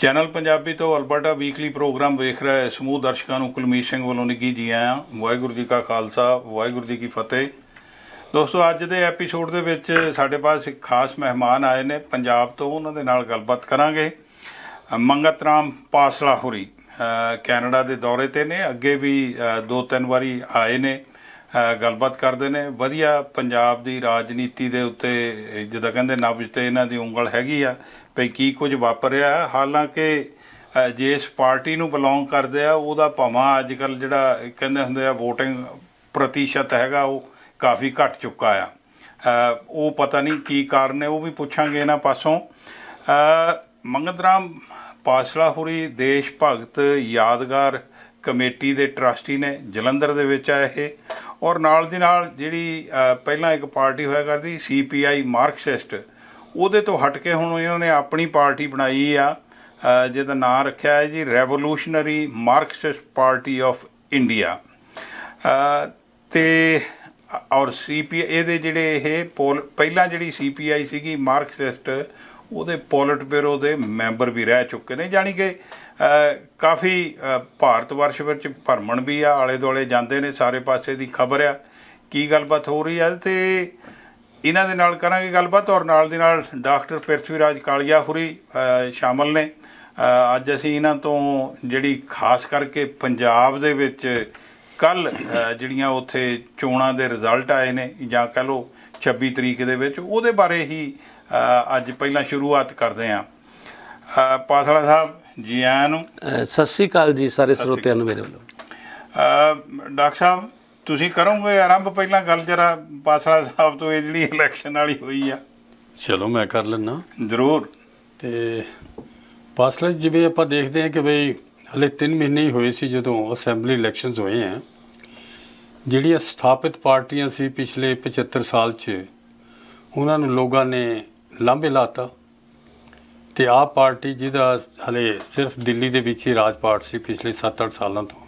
channel Punjabi ਤੋਂ Alberta weekly programme ਵੇਖ ਹੈ ਸਮੂਹ ਦਰਸ਼ਕਾਂ ਨੂੰ ਕੁਲਮੀਤ ਸਿੰਘ ਵੱਲੋਂ ਨਿੱਗੀ ਜੀ ਆਇਆਂ ਵਾਹਿਗੁਰੂ ਜੀ ਕਾ ਖਾਲਸਾ ਵਾਹਿਗੁਰੂ ਜੀ ਕੀ ਫਤਿਹ ਦੋਸਤੋ ਅੱਜ ਦੇ ਐਪੀਸੋਡ ਦੇ ਵਿੱਚ ਸਾਡੇ ਪਾਸ ਇੱਕ ਖਾਸ ਮਹਿਮਾਨ ਆਏ ਨੇ ਪੰਜਾਬ ਤੋਂ ਉਹਨਾਂ ਦੇ ਨਾਲ ਗੱਲਬਾਤ ਕਰਾਂਗੇ ਮੰਗਤ ਰਾਮ ਪਾਸਲਾ ਹੋਰੀ ਕੈਨੇਡਾ ਦੇ ਦੌਰੇ ਤੇ ਨੇ ਅੱਗੇ ਵੀ ਦੋ ਤਿੰਨ ਵਾਰੀ ਆਏ ਨੇ ਗੱਲਬਾਤ ਕਰਦੇ ਨੇ ਵਧੀਆ ਪੰਜਾਬ ਦੀ ਰਾਜਨੀਤੀ ਦੇ ਉੱਤੇ ਜਿੱਦਾਂ ਕਹਿੰਦੇ ਨਬਜ ਤੇ ਇਹਨਾਂ ਦੀ ਉਂਗਲ ਹੈਗੀ ਆ ਭਈ ਕੀ ਕੁਝ ਵਾਪਰਿਆ ਹਾਲਾਂਕਿ ਜਿਸ ਪਾਰਟੀ ਨੂੰ ਬਿਲੋਂਗ ਕਰਦੇ ਆ ਉਹਦਾ ਭਾਵਾਂ ਅੱਜ ਕੱਲ ਜਿਹੜਾ ਕਹਿੰਦੇ ਹੁੰਦੇ ਆ VOTING ਪ੍ਰਤੀਸ਼ਤ ਹੈਗਾ ਉਹ ਕਾਫੀ ਘਟ ਚੁੱਕਾ ਆ ਉਹ ਪਤਾ ਨਹੀਂ ਕੀ ਕਾਰਨ ਹੈ ਉਹ ਵੀ ਪੁੱਛਾਂਗੇ ਇਹਨਾਂ ਪਾਸੋਂ ਮੰਗਤ ਰਾਮ ਪਾਸਲਾ ਹੁਰੀ ਦੇਸ਼ ਭਗਤ ਯਾਦਗਾਰ ਕਮੇਟੀ ਦੇ ਟਰਸਟੀ ਨੇ ਜਲੰਧਰ ਦੇ ਵਿੱਚ ਆਏ ਇਹ ਔਰ ਨਾਲ ਦੀ ਨਾਲ ਜਿਹੜੀ ਪਹਿਲਾਂ ਇੱਕ ਪਾਰਟੀ ਹੋਇਆ ਕਰਦੀ ਸੀਪੀਆਈ ਮਾਰਕਸਿਸਟ ਉਹਦੇ ਤੋਂ ਹਟ ਕੇ ਹੁਣ ਇਹਨਾਂ ਨੇ ਆਪਣੀ ਪਾਰਟੀ ਬਣਾਈ ਆ ਜਿਹਦਾ ਨਾਮ ਰੱਖਿਆ ਹੈ ਜੀ revolutionary Marxist party of India ਤੇ ਔਰ ਸੀਪੀ ਇਹਦੇ ਜਿਹੜੇ ਇਹ ਪਹਿਲਾਂ ਜਿਹੜੀ ਸੀਪੀਆਈ ਸੀਗੀ ਮਾਰਕਸਿਸਟ ਉਹਦੇ ਪੋਲਿਟ ਬਿਊਰੋ ਦੇ ਮੈਂਬਰ ਵੀ ਰਹਿ ਚੁੱਕੇ ਨੇ ਜਾਨੀ ਕਿ ਕਾਫੀ ਭਾਰਤ ਵਰਸ਼ ਵਿੱਚ ਭਰਮਣ ਵੀ ਆ ਆਲੇ ਦੁਆਲੇ ਜਾਂਦੇ ਨੇ ਸਾਰੇ ਪਾਸੇ ਦੀ ਖਬਰ ਆ ਕੀ ਗੱਲਬਾਤ ਹੋ ਰਹੀ ਆ ਤੇ ਇਹਨਾਂ ਦੇ ਨਾਲ ਕਰਾਂਗੇ ਗੱਲਬਾਤ ਔਰ ਨਾਲ ਦੇ ਨਾਲ ਡਾਕਟਰ ਪ੍ਰਿਥਵੀ ਰਾਜ ਕਾਲੀਆਪੁਰੀ ਸ਼ਾਮਲ ਨੇ ਅੱਜ ਅਸੀਂ ਇਹਨਾਂ ਤੋਂ ਜਿਹੜੀ ਖਾਸ ਕਰਕੇ ਪੰਜਾਬ ਦੇ ਵਿੱਚ ਕੱਲ ਜਿਹੜੀਆਂ ਉੱਥੇ ਚੋਣਾਂ ਦੇ ਰਿਜ਼ਲਟ ਆਏ ਨੇ ਜਾਂ ਕਹ ਲੋ 26 ਤਰੀਕ ਦੇ ਵਿੱਚ ਉਹਦੇ ਬਾਰੇ ਹੀ ਅੱਜ ਪਹਿਲਾਂ ਸ਼ੁਰੂਆਤ ਕਰਦੇ ਆਂ ਪਾਸਲਾ ਸਾਹਿਬ ਜੀ ਆਇਆਂ ਨੂੰ ਸਤਿ ਸ੍ਰੀ ਅਕਾਲ ਜੀ ਸਾਰੇ ਸਰੋਤਿਆਂ ਨੂੰ ਮੇਰੇ ਵੱਲੋਂ ਡਾਕਟਰ ਸਾਹਿਬ ਤੁਸੀਂ ਕਰੋਗੇ ਆਰੰਭ ਪਹਿਲਾਂ ਗੱਲ ਜਰਾ ਪਾਸਲਾ ਸਾਹਿਬ ਤੋਂ ਇਹ ਜਿਹੜੀ ਇਲੈਕਸ਼ਨ ਵਾਲੀ ਹੋਈ ਆ ਚਲੋ ਮੈਂ ਕਰ ਲੈਣਾ ਜ਼ਰੂਰ ਤੇ ਪਾਸਲਾ ਜਿਵੇਂ ਆਪਾਂ ਦੇਖਦੇ ਹਾਂ ਕਿ ਬਈ ਹਲੇ 3 ਮਹੀਨੇ ਹੀ ਹੋਏ ਸੀ ਜਦੋਂ ਅਸੈਂਬਲੀ ਇਲੈਕਸ਼ਨਸ ਹੋਏ ਆ ਜਿਹੜੀਆਂ ਸਥਾਪਿਤ ਪਾਰਟੀਆਂ ਸੀ ਪਿਛਲੇ 75 ਸਾਲ 'ਚ ਉਹਨਾਂ ਨੂੰ ਲੋਕਾਂ ਨੇ ਲਾਂਭੇ ਲਾਤਾ ਤੇ ਆਹ ਪਾਰਟੀ ਜਿਹਦਾ ਹਲੇ ਸਿਰਫ ਦਿੱਲੀ ਦੇ ਵਿੱਚ ਹੀ ਰਾਜ ਸੀ ਪਿਛਲੇ 7-8 ਸਾਲਾਂ ਤੋਂ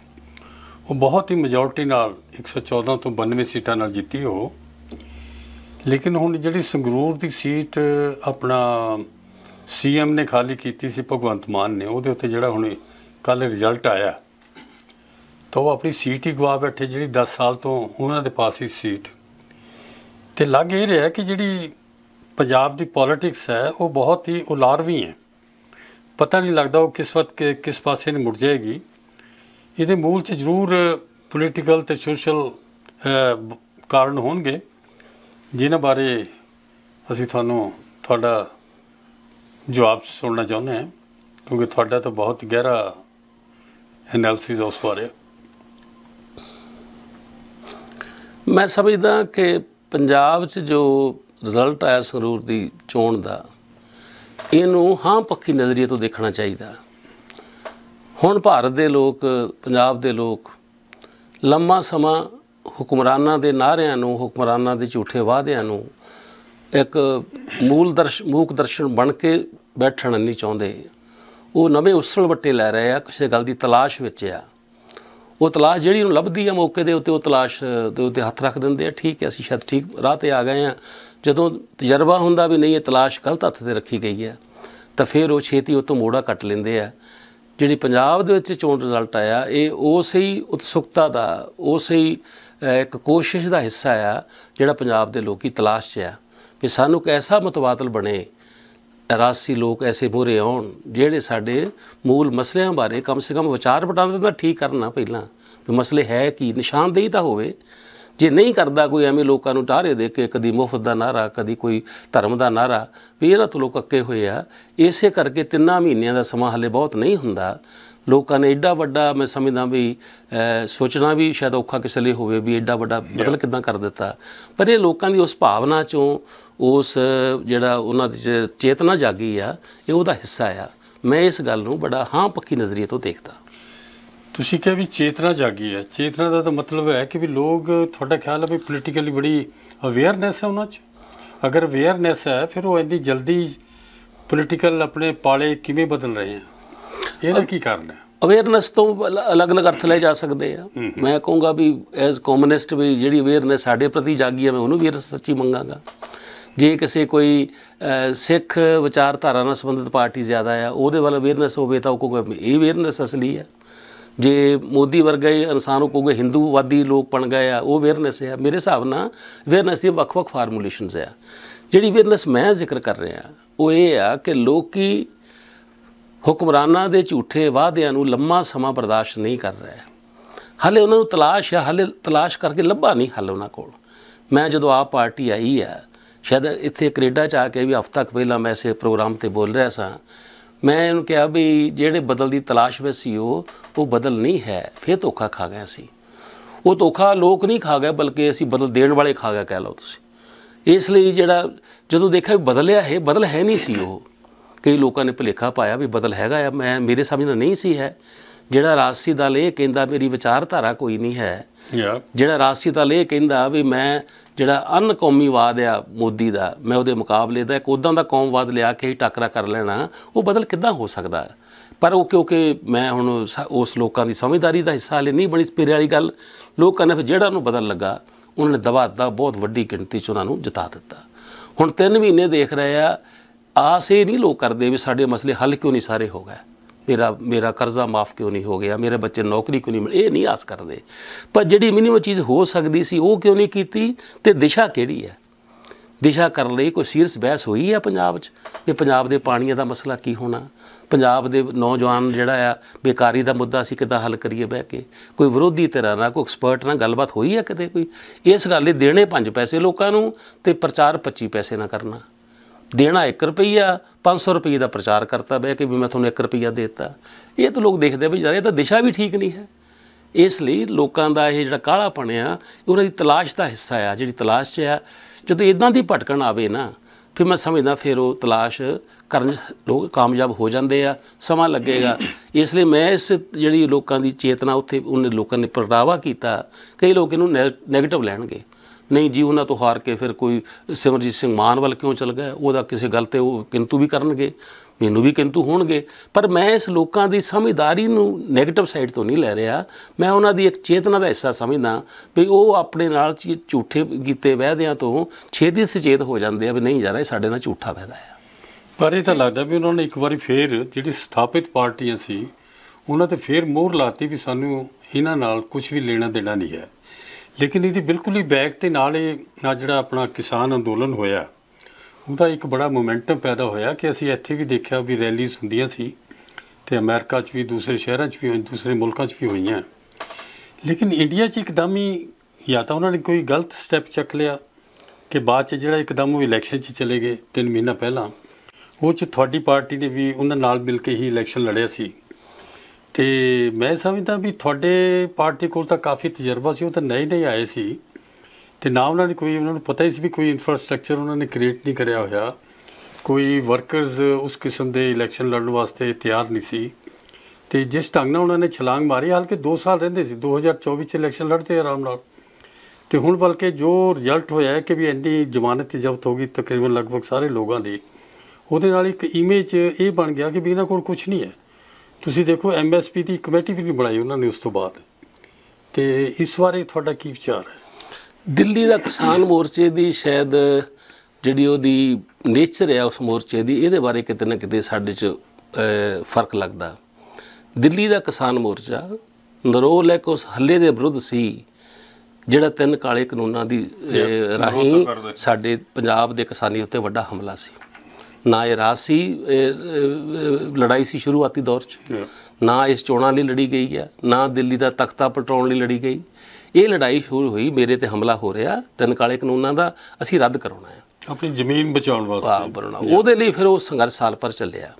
ਉਹ ਬਹੁਤ ਹੀ ਮੈਜੋਰਟੀ ਨਾਲ 114 ਤੋਂ 92 ਸੀਟਾਂ ਨਾਲ ਜਿੱਤੀ ਉਹ ਲੇਕਿਨ ਹੁਣ ਜਿਹੜੀ ਸੰਗਰੂਰ ਦੀ ਸੀਟ ਆਪਣਾ ਸੀਐਮ ਨੇ ਖਾਲੀ ਕੀਤੀ ਸੀ ਭਗਵੰਤ ਮਾਨ ਨੇ ਉਹਦੇ ਉੱਤੇ ਜਿਹੜਾ ਹੁਣ ਕੱਲ ਰਿਜ਼ਲਟ ਆਇਆ ਤਾਂ ਉਹ ਆਪਣੀ ਸੀਟ ਹੀ ਗਵਾ ਬੈਠੇ ਜਿਹੜੀ 10 ਸਾਲ ਤੋਂ ਉਹਨਾਂ ਦੇ ਪਾਸ ਹੀ ਸੀਟ ਤੇ ਲੱਗ ਇਹ ਰਿਹਾ ਕਿ ਜਿਹੜੀ ਪੰਜਾਬ ਦੀ ਪੋਲਿਟਿਕਸ ਹੈ ਉਹ ਬਹੁਤ ਹੀ ਉਲਾਰਵੀਂ ਹੈ ਪਤਾ ਨਹੀਂ ਲੱਗਦਾ ਉਹ ਕਿਸ ਵਕਤ ਕਿਸ ਪਾਸੇ ਨੂੰ ਮੁੜ ਜਾਏਗੀ ਇਹਦੇ ਮੂਲ 'ਚ ਜ਼ਰੂਰ ਪੋਲੀਟੀਕਲ ਤੇ ਸੋਸ਼ਲ ਕਾਰਨ ਹੋਣਗੇ ਜਿਨ੍ਹਾਂ ਬਾਰੇ ਅਸੀਂ ਤੁਹਾਨੂੰ ਤੁਹਾਡਾ ਜਵਾਬ ਸੁਣਨਾ ਚਾਹੁੰਦੇ ਹਾਂ ਕਿਉਂਕਿ ਤੁਹਾਡਾ ਤਾਂ ਬਹੁਤ ਗਹਿਰਾ ਐਨਾਲਿਸਿਸ ਉਸ ਬਾਰੇ ਮੈਂ ਸਮਝਦਾ ਕਿ ਪੰਜਾਬ 'ਚ ਜੋ ਰਿਜ਼ਲਟ ਆਇਆ ਸਰੂਰ ਦੀ ਚੋਣ ਦਾ ਇਹਨੂੰ ਹਾਂ ਪੱਕੀ ਨਜ਼ਰੀਏ ਤੋਂ ਦੇਖਣਾ ਚਾਹੀਦਾ ਹੁਣ ਭਾਰਤ ਦੇ ਲੋਕ ਪੰਜਾਬ ਦੇ ਲੋਕ ਲੰਮਾ ਸਮਾਂ ਹੁਕਮਰਾਨਾਂ ਦੇ ਨਾਰਿਆਂ ਨੂੰ ਹੁਕਮਰਾਨਾਂ ਦੇ ਝੂਠੇ ਵਾਅਦਿਆਂ ਨੂੰ ਇੱਕ ਮੂਲ ਦਰਸ਼ ਮੂਕ ਦਰਸ਼ਨ ਬਣ ਕੇ ਬੈਠਣ ਨਹੀਂ ਚਾਹੁੰਦੇ ਉਹ ਨਵੇਂ ਉਸਲ ਵੱਟੇ ਲੈ ਰਹੇ ਆ ਕਿਸੇ ਗੱਲ ਦੀ ਤਲਾਸ਼ ਵਿੱਚ ਆ ਉਹ ਤਲਾਸ਼ ਜਿਹੜੀ ਉਹਨੂੰ ਲੱਭਦੀ ਆ ਮੌਕੇ ਦੇ ਉੱਤੇ ਉਹ ਤਲਾਸ਼ ਦੇ ਉੱਤੇ ਹੱਥ ਰੱਖ ਦਿੰਦੇ ਆ ਠੀਕ ਹੈ ਅਸੀਂ ਸ਼ਾਇਦ ਠੀਕ ਰਾਹ ਤੇ ਆ ਗਏ ਆ ਜਦੋਂ ਤਜਰਬਾ ਹੁੰਦਾ ਵੀ ਨਹੀਂ ਇਹ ਤਲਾਸ਼ ਗਲਤ ਹੱਥ ਤੇ ਰੱਖੀ ਗਈ ਹੈ ਤਾਂ ਫਿਰ ਉਹ ਛੇਤੀ ਉਹ ਤੋਂ ਮੋੜਾ ਕੱਟ ਲੈਂਦੇ ਆ ਜਿਹੜੀ ਪੰਜਾਬ ਦੇ ਵਿੱਚ ਚੋਣ ਰਿਜ਼ਲਟ ਆਇਆ ਇਹ ਉਸੇ ਹੀ ਉਤਸੁਕਤਾ ਦਾ ਉਸੇ ਹੀ ਇੱਕ ਕੋਸ਼ਿਸ਼ ਦਾ ਹਿੱਸਾ ਆ ਜਿਹੜਾ ਪੰਜਾਬ ਦੇ ਲੋਕੀ ਤਲਾਸ਼ 'ਚ ਆ ਕਿ ਸਾਨੂੰ ਕੋਈ ਐਸਾ ਮਤਵਾਦਲ ਬਣੇ ਰਾਸੀ ਲੋਕ ਐਸੇ ਮੋਰੇ ਆਉਣ ਜਿਹੜੇ ਸਾਡੇ ਮੂਲ ਮਸਲਿਆਂ ਬਾਰੇ ਕਮ ਸੇ ਕਮ ਵਿਚਾਰ ਵਟਾਂਦਰਾ ਤਾਂ ਠੀਕ ਕਰਨਾ ਪਹਿਲਾਂ ਵੀ ਮਸਲੇ ਹੈ ਕੀ ਨਿਸ਼ਾਨਦੇਹੀ ਤਾਂ ਹੋਵੇ ਜੇ ਨਹੀਂ ਕਰਦਾ ਕੋਈ ਐਵੇਂ ਲੋਕਾਂ ਨੂੰ ਟਾਰੇ ਦੇ ਕੇ ਕਦੀ ਮੁਫਤ ਦਾ ਨਾਰਾ ਕਦੀ ਕੋਈ ਧਰਮ ਦਾ ਨਾਰਾ ਵੀ ਇਹਨਾਂ ਤੋਂ ਲੋਕ ਅੱਕੇ ਹੋਏ ਆ ਇਸੇ ਕਰਕੇ ਤਿੰਨਾਂ ਮਹੀਨਿਆਂ ਦਾ ਸਮਾਂ ਹਲੇ ਬਹੁਤ ਨਹੀਂ ਹੁੰਦਾ ਲੋਕਾਂ ਨੇ ਐਡਾ ਵੱਡਾ ਮੈਂ ਸਮਝਦਾ ਵੀ ਸੋਚਣਾ ਵੀ ਸ਼ਾਇਦ ਔਖਾ ਕਿਸੇ ਲਈ ਹੋਵੇ ਵੀ ਐਡਾ ਵੱਡਾ ਬਦਲ ਕਿਦਾਂ ਕਰ ਦਿੱਤਾ ਪਰ ਇਹ ਲੋਕਾਂ ਦੀ ਉਸ ਭਾਵਨਾ ਚੋਂ ਉਸ ਜਿਹੜਾ ਉਹਨਾਂ ਦੀ ਚੇਤਨਾ ਜਾਗੀ ਆ ਇਹ ਉਹਦਾ ਹਿੱਸਾ ਆ ਮੈਂ ਇਸ ਗੱਲ ਨੂੰ ਬੜਾ ਹਾਂ ਪੱਕੀ ਨਜ਼ਰੀਏ ਤੋਂ ਦੇਖਦਾ ਤੁਸੀਂ ਕਿਹਾ ਵੀ ਚੇਤਨਾ ਜਾਗੀ ਹੈ ਚੇਤਨਾ ਦਾ ਤਾਂ ਮਤਲਬ ਹੈ ਕਿ ਵੀ ਲੋਕ ਤੁਹਾਡਾ ਖਿਆਲ ਹੈ ਵੀ ਪੋਲੀਟੀਕਲੀ ਬੜੀ ਅਵੇਅਰਨੈਸ ਹੈ ਉਹਨਾਂ 'ਚ ਅਗਰ ਅਵੇਅਰਨੈਸ ਹੈ ਫਿਰ ਉਹ ਇੰਨੀ ਜਲਦੀ ਪੋਲੀਟੀਕਲ ਆਪਣੇ ਪਾਲੇ ਕਿਵੇਂ ਬਦਲ ਰਹੇ ਆ ਨਾ ਕੀ ਕਾਰਨ ਹੈ ਅਵੇਅਰਨੈਸ ਤੋਂ ਅਲੱਗ-ਅਲੱਗ ਅਰਥ ਲੈ ਜਾ ਸਕਦੇ ਆ ਮੈਂ ਕਹੂੰਗਾ ਵੀ ਐਜ਼ ਕਮਿਊਨਿਸਟ ਵੀ ਜਿਹੜੀ ਅਵੇਅਰਨੈਸ ਸਾਡੇ ਪ੍ਰਤੀ ਜਾਗੀ ਹੈ ਮੈਂ ਉਹਨੂੰ ਵੀ ਸੱਚੀ ਮੰਗਾਂਗਾ ਜੇ ਕਿਸੇ ਕੋਈ ਸਿੱਖ ਵਿਚਾਰਧਾਰਾ ਨਾਲ ਸੰਬੰਧਿਤ ਪਾਰਟੀ ਜ਼ਿਆਦਾ ਆ ਉਹਦੇ ਵੱਲ ਅਵੇਅਰਨੈਸ ਹੋਵੇ ਤਾਂ ਉਹ ਕਹੂਗਾ ਇਹ ਅਵੇਅਰਨੈਸ ਅਸਲੀ ਆ ਜੇ ਮੋਦੀ ਵਰਗੇ ਇਨਸਾਨੋ ਕੋਗੇ ਹਿੰਦੂਵਾਦੀ ਲੋਕ ਬਣ ਗਏ ਆ ਉਹ ਅਵੇਅਰਨੈਸ ਹੈ ਮੇਰੇ ਹਿਸਾਬ ਨਾਲ ਅਵੇਅਰਨੈਸ ਦੀ ਵੱਖ-ਵੱਖ ਫਾਰਮੂਲੇਸ਼ਨਸ ਆ ਜਿਹੜੀ ਅਵੇਅਰਨੈਸ ਮੈਂ ਜ਼ਿਕਰ ਕਰ ਰਿਹਾ ਉਹ ਇਹ ਆ ਕਿ ਲੋਕੀ ਹੁਕਮਰਾਨਾਂ ਦੇ ਝੂਠੇ ਵਾਅਦਿਆਂ ਨੂੰ ਲੰਮਾ ਸਮਾਂ ਬਰਦਾਸ਼ਤ ਨਹੀਂ ਕਰ ਰਹੇ ਹਲੇ ਉਹਨਾਂ ਨੂੰ ਤਲਾਸ਼ ਹੈ ਹਲੇ ਤਲਾਸ਼ ਕਰਕੇ ਲੱਭਾ ਨਹੀਂ ਹਲ ਉਹਨਾਂ ਕੋਲ ਮੈਂ ਜਦੋਂ ਆ ਪਾਰਟੀ ਆਈ ਆ ਸ਼ਾਇਦ ਇੱਥੇ ਕੈਨੇਡਾ ਚ ਆ ਕੇ ਵੀ ਹਫ਼ਤਾ ਪਹਿਲਾਂ ਮੈਂ ਇਸੇ ਪ੍ਰੋਗਰਾਮ ਤੇ ਬੋਲ ਰਿਹਾ ਸਾਂ ਮੈਂ ਇਹਨੂੰ ਕਿਹਾ ਵੀ ਜਿਹੜੇ ਬਦਲ ਦੀ ਤਲਾਸ਼ ਵਿੱਚ ਸੀ ਉਹ ਉਹ ਬਦਲ ਨਹੀਂ ਹੈ ਫੇਰ ਧੋਖਾ ਖਾ ਗਏ ਸੀ ਉਹ ਧੋਖਾ ਲੋਕ ਨਹੀਂ ਖਾ ਗਏ ਬਲਕਿ ਅਸੀਂ ਬਦਲ ਦੇਣ ਵਾਲੇ ਖਾ ਗਏ ਕਹਿ ਲਓ ਤੁਸੀਂ ਇਸ ਲਈ ਜਿਹੜਾ ਜਦੋਂ ਦੇਖਿਆ ਵੀ ਬਦਲਿਆ ਹੈ ਬਦਲ ਹੈ ਨਹੀਂ ਸੀ ਉਹ ਕਈ ਲੋਕਾਂ ਨੇ ਭੁਲੇਖਾ ਪਾਇਆ ਵੀ ਬਦਲ ਹੈਗਾ ਆ ਮੈਂ ਮੇਰੇ ਸਮਝ ਨਾਲ ਨਹੀਂ ਸੀ ਹੈ ਜਿਹੜਾ ਰਾਸੀ ਦਲ ਇਹ ਕਹਿੰਦਾ ਮੇਰੀ ਵਿਚਾਰਧਾਰਾ ਕੋਈ ਨਹੀਂ ਹੈ ਜਿਹੜਾ ਰਾਸੀ ਦਲ ਇਹ ਕਹਿੰਦਾ ਵੀ ਮੈਂ ਜਿਹੜਾ ਅਨਕੌਮੀਵਾਦ ਆ ਮੋਦੀ ਦਾ ਮੈਂ ਉਹਦੇ ਮੁਕਾਬਲੇ ਦਾ ਇੱਕ ਉਦਾਂ ਦਾ ਕੌਮਵਾਦ ਲਿਆ ਕੇ ਹੀ ਟੱਕਰਾ ਕਰ ਲੈਣਾ ਉਹ ਬਦਲ ਕਿੱਦਾਂ ਹੋ ਸਕਦਾ ਪਰ ਉਹ ਕਿਉਂਕਿ ਮੈਂ ਹੁਣ ਉਸ ਲੋਕਾਂ ਦੀ ਸਮਝਦਾਰੀ ਦਾ ਹਿੱਸਾ ਲੈ ਨਹੀਂ ਬਣੀ ਸਪੇਰੇ ਵਾਲੀ ਗੱਲ ਲੋਕਾਂ ਨੇ ਫਿਰ ਜਿਹੜਾ ਨੂੰ ਬਦਲ ਲੱਗਾ ਉਹਨਾਂ ਨੇ ਦਬਾਤਾ ਬਹੁਤ ਵੱਡੀ ਗਿਣਤੀ 'ਚ ਉਹਨਾਂ ਨੂੰ ਜਿਤਾ ਦਿੱਤਾ ਹੁਣ 3 ਮਹੀਨੇ ਦੇਖ ਰਹੇ ਆ ਆਸ ਇਹ ਨਹੀਂ ਲੋਕ ਕਰਦੇ ਵੀ ਸਾਡੇ ਮਸਲੇ ਹੱਲ ਕਿਉਂ ਨਹੀਂ ਸਾਰੇ ਹੋ ਗਏ ਮੇਰਾ ਮੇਰਾ ਕਰਜ਼ਾ ਮਾਫ ਕਿਉਂ ਨਹੀਂ ਹੋ ਗਿਆ ਮੇਰੇ ਬੱਚੇ ਨੌਕਰੀ ਕਿਉਂ ਨਹੀਂ ਮਿਲ ਇਹ ਨਹੀਂ ਆਸ ਕਰਦੇ ਪਰ ਜਿਹੜੀ ਮਿਨੀਮਮ ਚੀਜ਼ ਹੋ ਸਕਦੀ ਸੀ ਉਹ ਕਿਉਂ ਨਹੀਂ ਕੀਤੀ ਤੇ ਦਿਸ਼ਾ ਕਿਹੜੀ ਹੈ ਦਿਸ਼ਾ ਕਰਨ ਲਈ ਕੋਈ ਸੀਰੀਅਸ ਬਹਿਸ ਹੋਈ ਹੈ ਪੰਜਾਬ 'ਚ ਕਿ ਪੰਜਾਬ ਦੇ ਪਾਣੀਆਂ ਦਾ ਮਸਲਾ ਕੀ ਹੋਣਾ ਪੰਜਾਬ ਦੇ ਨੌਜਵਾਨ ਜਿਹੜਾ ਆ ਬੇਕਾਰੀ ਦਾ ਮੁੱਦਾ ਸੀ ਕਿਦਾਂ ਹੱਲ ਕਰੀਏ ਬਹਿ ਕੇ ਕੋਈ ਵਿਰੋਧੀ ਧਿਰਾਂ ਨਾ ਕੋਈ ਐਕਸਪਰਟ ਨਾਲ ਗੱਲਬਾਤ ਹੋਈ ਹੈ ਕਿਤੇ ਕੋਈ ਇਸ ਗੱਲ ਲਈ ਦੇਣੇ 5 ਪੈਸੇ ਲੋਕਾਂ ਨੂੰ ਤੇ ਪ੍ਰਚਾਰ 25 ਪੈਸੇ ਨਾ ਕਰਨਾ ਦੇਣਾ 1 ਰੁਪਈਆ 500 ਰੁਪਏ ਦਾ ਪ੍ਰਚਾਰ ਕਰਤਾ ਬਹਿ ਕਿ ਵੀ ਮੈਂ ਤੁਹਾਨੂੰ 1 ਰੁਪਈਆ ਦਿੱਤਾ ਇਹ ਤਾਂ ਲੋਕ ਦੇਖਦੇ ਵੀ ਜਰਾ ਇਹ ਤਾਂ ਦਿਸ਼ਾ ਵੀ ਠੀਕ ਨਹੀਂ ਹੈ ਇਸ ਲਈ ਲੋਕਾਂ ਦਾ ਇਹ ਜਿਹੜਾ ਕਾਲਾ ਪਣਿਆ ਉਹਨਾਂ ਦੀ ਤਲਾਸ਼ ਦਾ ਹਿੱਸਾ ਆ ਜਿਹੜੀ ਤਲਾਸ਼ 'ਚ ਆ ਜਦੋਂ ਇਦਾਂ ਦੀ ਭਟਕਣ ਆਵੇ ਨਾ ਫਿਰ ਮੈਂ ਸਮਝਦਾ ਫਿਰ ਉਹ ਤਲਾਸ਼ ਕਰਨ ਲੋਕ ਕਾਮਯਾਬ ਹੋ ਜਾਂਦੇ ਆ ਸਮਾਂ ਲੱਗੇਗਾ ਇਸ ਲਈ ਮੈਂ ਇਸ ਜਿਹੜੀ ਲੋਕਾਂ ਦੀ ਚੇਤਨਾ ਉੱਥੇ ਉਹਨੇ ਲੋਕਾਂ ਨੇ ਪ੍ਰਗਟਾਵਾ ਕੀਤਾ ਕਈ ਲੋਕ ਇਹਨੂੰ 네ਗੇਟਿਵ ਲੈਣਗੇ ਨਹੀਂ ਜੀ ਉਹਨਾਂ ਤੋਂ ਹਾਰ ਕੇ ਫਿਰ ਕੋਈ ਸਿਮਰਜੀਤ ਸਿੰਘ ਮਾਨ ਵੱਲ ਕਿਉਂ ਚਲ ਗਿਆ ਉਹਦਾ ਕਿਸੇ ਗੱਲ ਤੇ ਉਹ ਕਿੰਤੂ ਵੀ ਕਰਨਗੇ ਮੈਨੂੰ ਵੀ ਕਿੰਤੂ ਹੋਣਗੇ ਪਰ ਮੈਂ ਇਸ ਲੋਕਾਂ ਦੀ ਸਮਝਦਾਰੀ ਨੂੰ 네ਗੇਟਿਵ ਸਾਈਡ ਤੋਂ ਨਹੀਂ ਲੈ ਰਿਹਾ ਮੈਂ ਉਹਨਾਂ ਦੀ ਇੱਕ ਚੇਤਨਾ ਦਾ ਹਿੱਸਾ ਸਮਝਦਾ ਵੀ ਉਹ ਆਪਣੇ ਨਾਲ ਝੂਠੇ ਕੀਤੇ ਵਾਅਦਿਆਂ ਤੋਂ ਛੇਤੀ ਸੁਚੇਤ ਹੋ ਜਾਂਦੇ ਆ ਵੀ ਨਹੀਂ ਯਾਰ ਇਹ ਸਾਡੇ ਨਾਲ ਝੂਠਾ ਵਾਅਦਾ ਆ ਪਰ ਇਹ ਤਾਂ ਲੱਗਦਾ ਵੀ ਉਹਨਾਂ ਨੇ ਇੱਕ ਵਾਰੀ ਫੇਰ ਜਿਹੜੀ ਸਥਾਪਿਤ ਪਾਰਟੀਆਂ ਸੀ ਉਹਨਾਂ ਤੇ ਫੇਰ ਮੋਹਰ ਲਾਤੀ ਵੀ ਸਾਨੂੰ ਇਹਨਾਂ ਨਾਲ ਕੁਝ ਵੀ ਲੈਣਾ ਦੇਣਾ ਨਹੀਂ ਹੈ ਲੇਕਿਨ ਇਹਦੀ ਬਿਲਕੁਲ ਹੀ ਬੈਕ ਤੇ ਨਾਲ ਇਹ ਆ ਜਿਹੜਾ ਆਪਣਾ ਕਿਸਾਨ ਅੰਦੋਲਨ ਹੋਇਆ ਉਹਦਾ ਇੱਕ ਬੜਾ ਮੋਮੈਂਟਮ ਪੈਦਾ ਹੋਇਆ ਕਿ ਅਸੀਂ ਇੱਥੇ ਵੀ ਦੇਖਿਆ ਵੀ ਰੈਲੀਆਂ ਹੁੰਦੀਆਂ ਸੀ ਤੇ ਅਮਰੀਕਾ 'ਚ ਵੀ ਦੂਸਰੇ ਸ਼ਹਿਰਾਂ 'ਚ ਵੀ ਹੋਈਆਂ ਦੂਸਰੇ ਮੁਲਕਾਂ 'ਚ ਵੀ ਹੋਈਆਂ ਲੇਕਿਨ ਇੰਡੀਆ 'ਚ ਇੱਕਦਮ ਹੀ ਜਾਂ ਤਾਂ ਉਹਨਾਂ ਨੇ ਕੋਈ ਗਲਤ ਸਟੈਪ ਚੱਕ ਲਿਆ ਕਿ ਬਾਅਦ 'ਚ ਜਿਹੜਾ ਇੱਕਦਮ ਉਹ ਇਲੈਕਸ਼ਨ 'ਚ ਚਲੇ ਗਏ 3 ਮਹੀਨਾ ਪਹਿਲਾਂ ਉਹ 'ਚ ਤੁਹਾਡੀ ਪਾਰਟੀ ਨੇ ਵੀ ਉਹਨਾਂ ਨਾਲ ਮਿਲ ਕੇ ਹੀ ਇਲੈਕਸ਼ਨ ਲੜਿਆ ਸੀ ਤੇ ਮੈਂ ਸਮਝਦਾ ਵੀ ਤੁਹਾਡੇ ਪਾਰਟੀ ਕੋਲ ਤਾਂ ਕਾਫੀ ਤਜਰਬਾ ਸੀ ਉਹ ਤਾਂ ਨਹੀਂ ਨਹੀਂ ਆਏ ਸੀ ਤੇ ਨਾ ਉਹਨਾਂ ਨੇ ਕੋਈ ਉਹਨਾਂ ਨੂੰ ਪਤਾ ਹੀ ਸੀ ਵੀ ਕੋਈ ਇਨਫਰਾਸਟ੍ਰਕਚਰ ਉਹਨਾਂ ਨੇ ਕ੍ਰੀਏਟ ਨਹੀਂ ਕਰਿਆ ਹੋਇਆ ਕੋਈ ਵਰਕਰਸ ਉਸ ਕਿਸਮ ਦੇ ਇਲੈਕਸ਼ਨ ਲੜਨ ਵਾਸਤੇ ਤਿਆਰ ਨਹੀਂ ਸੀ ਤੇ ਜਿਸ ਢੰਗ ਨਾਲ ਉਹਨਾਂ ਨੇ ਛਲਾਂਗ ਮਾਰੀ ਹਾਲ ਕਿ 2 ਸਾਲ ਰਹਿੰਦੇ ਸੀ 2024 ਚ ਇਲੈਕਸ਼ਨ ਲੜਦੇ ਆਰਾਮ ਨਾਲ ਤੇ ਹੁਣ ਬਲਕਿ ਜੋ ਰਿਜ਼ਲਟ ਹੋਇਆ ਹੈ ਕਿ ਵੀ ਇੰਨੀ ਜ਼ਮਾਨਤ ਜ਼ਬਤ ਹੋ ਗਈ ਤਕਰੀਬਨ ਲਗਭਗ ਸਾਰੇ ਲੋਕਾਂ ਦੀ ਉਹਦੇ ਨਾਲ ਇੱਕ ਇਮੇਜ ਇਹ ਬਣ ਗਿਆ ਕਿ ਵੀ ਇਹਨਾਂ ਕੋਲ ਕੁਝ ਨਹੀਂ ਹੈ ਤੁਸੀਂ ਦੇਖੋ ਐਮਐਸਪੀ ਦੀ ਕਮੇਟੀ ਵੀ ਨਹੀਂ ਬਣਾਈ ਉਹਨਾਂ ਨੇ ਉਸ ਤੋਂ ਬਾਅਦ ਤੇ ਇਸ ਬਾਰੇ ਤੁਹਾਡਾ ਕੀ ਵਿਚਾਰ ਹੈ ਦਿੱਲੀ ਦਾ ਕਿਸਾਨ ਮੋਰਚੇ ਦੀ ਸ਼ਾਇਦ ਜਿਹੜੀ ਉਹਦੀ ਨੇਚਰ ਹੈ ਉਸ ਮੋਰਚੇ ਦੀ ਇਹਦੇ ਬਾਰੇ ਕਿਤੇ ਨਾ ਕਿਤੇ ਸਾਡੇ 'ਚ ਫਰਕ ਲੱਗਦਾ ਦਿੱਲੀ ਦਾ ਕਿਸਾਨ ਮੋਰਚਾ ਨਰੋਲ ਹੈ ਉਸ ਹੱਲੇ ਦੇ ਵਿਰੁੱਧ ਸੀ ਜਿਹੜਾ ਤਿੰਨ ਕਾਲੇ ਕਾਨੂੰਨਾਂ ਦੀ ਰਾਹੀਂ ਸਾਡੇ ਪੰਜਾਬ ਦੇ ਕਿਸਾਨੀ ਉੱਤੇ ਵੱਡਾ ਹਮਲਾ ਸੀ ਨਾ ਇਹ ਰਾਜ ਸੀ ਲੜਾਈ ਸੀ ਸ਼ੁਰੂਆਤੀ ਦੌਰ 'ਚ ਨਾ ਇਸ ਚੋਣਾਂ ਲਈ ਲੜੀ ਗਈ ਹੈ ਨਾ ਦਿੱਲੀ ਦਾ ਤਖਤਾ ਪਟਾਉਣ ਲਈ ਲੜੀ ਗਈ ਇਹ ਲੜਾਈ ਸ਼ੁਰੂ ਹੋਈ ਮੇਰੇ ਤੇ ਹਮਲਾ ਹੋ ਰਿਹਾ ਤਿੰਨ ਕਾਲੇ ਕਾਨੂੰਨਾਂ ਦਾ ਅਸੀਂ ਰੱਦ ਕਰਾਉਣਾ ਹੈ ਆਪਣੀ ਜ਼ਮੀਨ ਬਚਾਉਣ ਵਾਸਤੇ ਉਹਦੇ ਲਈ ਫਿਰ ਉਹ ਸੰਘਰਸ਼ ਸਾਲ ਪਰ ਚੱਲਿਆ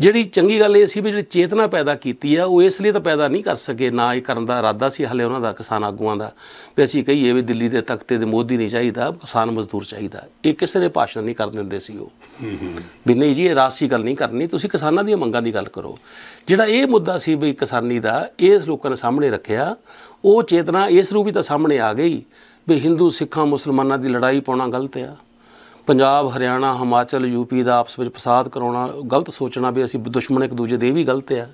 ਜਿਹੜੀ ਚੰਗੀ ਗੱਲ ਇਹ ਸੀ ਵੀ ਜਿਹੜੀ ਚੇਤਨਾ ਪੈਦਾ ਕੀਤੀ ਆ ਉਹ ਇਸ ਲਈ ਤਾਂ ਪੈਦਾ ਨਹੀਂ ਕਰ ਸਕੇ ਨਾ ਇਹ ਕਰਨ ਦਾ ਇਰਾਦਾ ਸੀ ਹਲੇ ਉਹਨਾਂ ਦਾ ਕਿਸਾਨ ਆਗੂਆਂ ਦਾ ਵੀ ਅਸੀਂ ਕਹੀਏ ਵੀ ਦਿੱਲੀ ਦੇ ਤਖਤੇ ਦੇ ਮੋਦੀ ਨਹੀਂ ਚਾਹੀਦਾ ਕਿਸਾਨ ਮਜ਼ਦੂਰ ਚਾਹੀਦਾ ਇਹ ਕਿਸੇ ਨੇ ਭਾਸ਼ਣ ਨਹੀਂ ਕਰ ਦਿੰਦੇ ਸੀ ਉਹ ਵੀ ਨਹੀਂ ਜੀ ਇਹ ਰਾਸੀ ਗੱਲ ਨਹੀਂ ਕਰਨੀ ਤੁਸੀਂ ਕਿਸਾਨਾਂ ਦੀਆਂ ਮੰਗਾਂ ਦੀ ਗੱਲ ਕਰੋ ਜਿਹੜਾ ਇਹ ਮੁੱਦਾ ਸੀ ਵੀ ਕਿਸਾਨੀ ਦਾ ਇਸ ਲੋਕਾਂ ਨੇ ਸਾਹਮਣੇ ਰੱਖਿਆ ਉਹ ਚੇਤਨਾ ਇਸ ਰੂਪ ਹੀ ਤਾਂ ਸਾਹਮਣੇ ਆ ਗਈ ਵੀ ਹਿੰਦੂ ਸਿੱਖਾਂ ਮੁਸਲਮਾਨਾਂ ਦੀ ਲੜਾਈ ਪਾਉਣਾ ਗਲਤ ਆ ਪੰਜਾਬ ਹਰਿਆਣਾ ਹਿਮਾਚਲ ਯੂਪੀ ਦਾ ਆਪਸ ਵਿੱਚ ਫਸਾਦ ਕਰਾਉਣਾ ਗਲਤ ਸੋਚਣਾ ਵੀ ਅਸੀਂ ਦੁਸ਼ਮਣ ਇੱਕ ਦੂਜੇ ਦੇ ਇਹ ਵੀ ਗਲਤ ਆ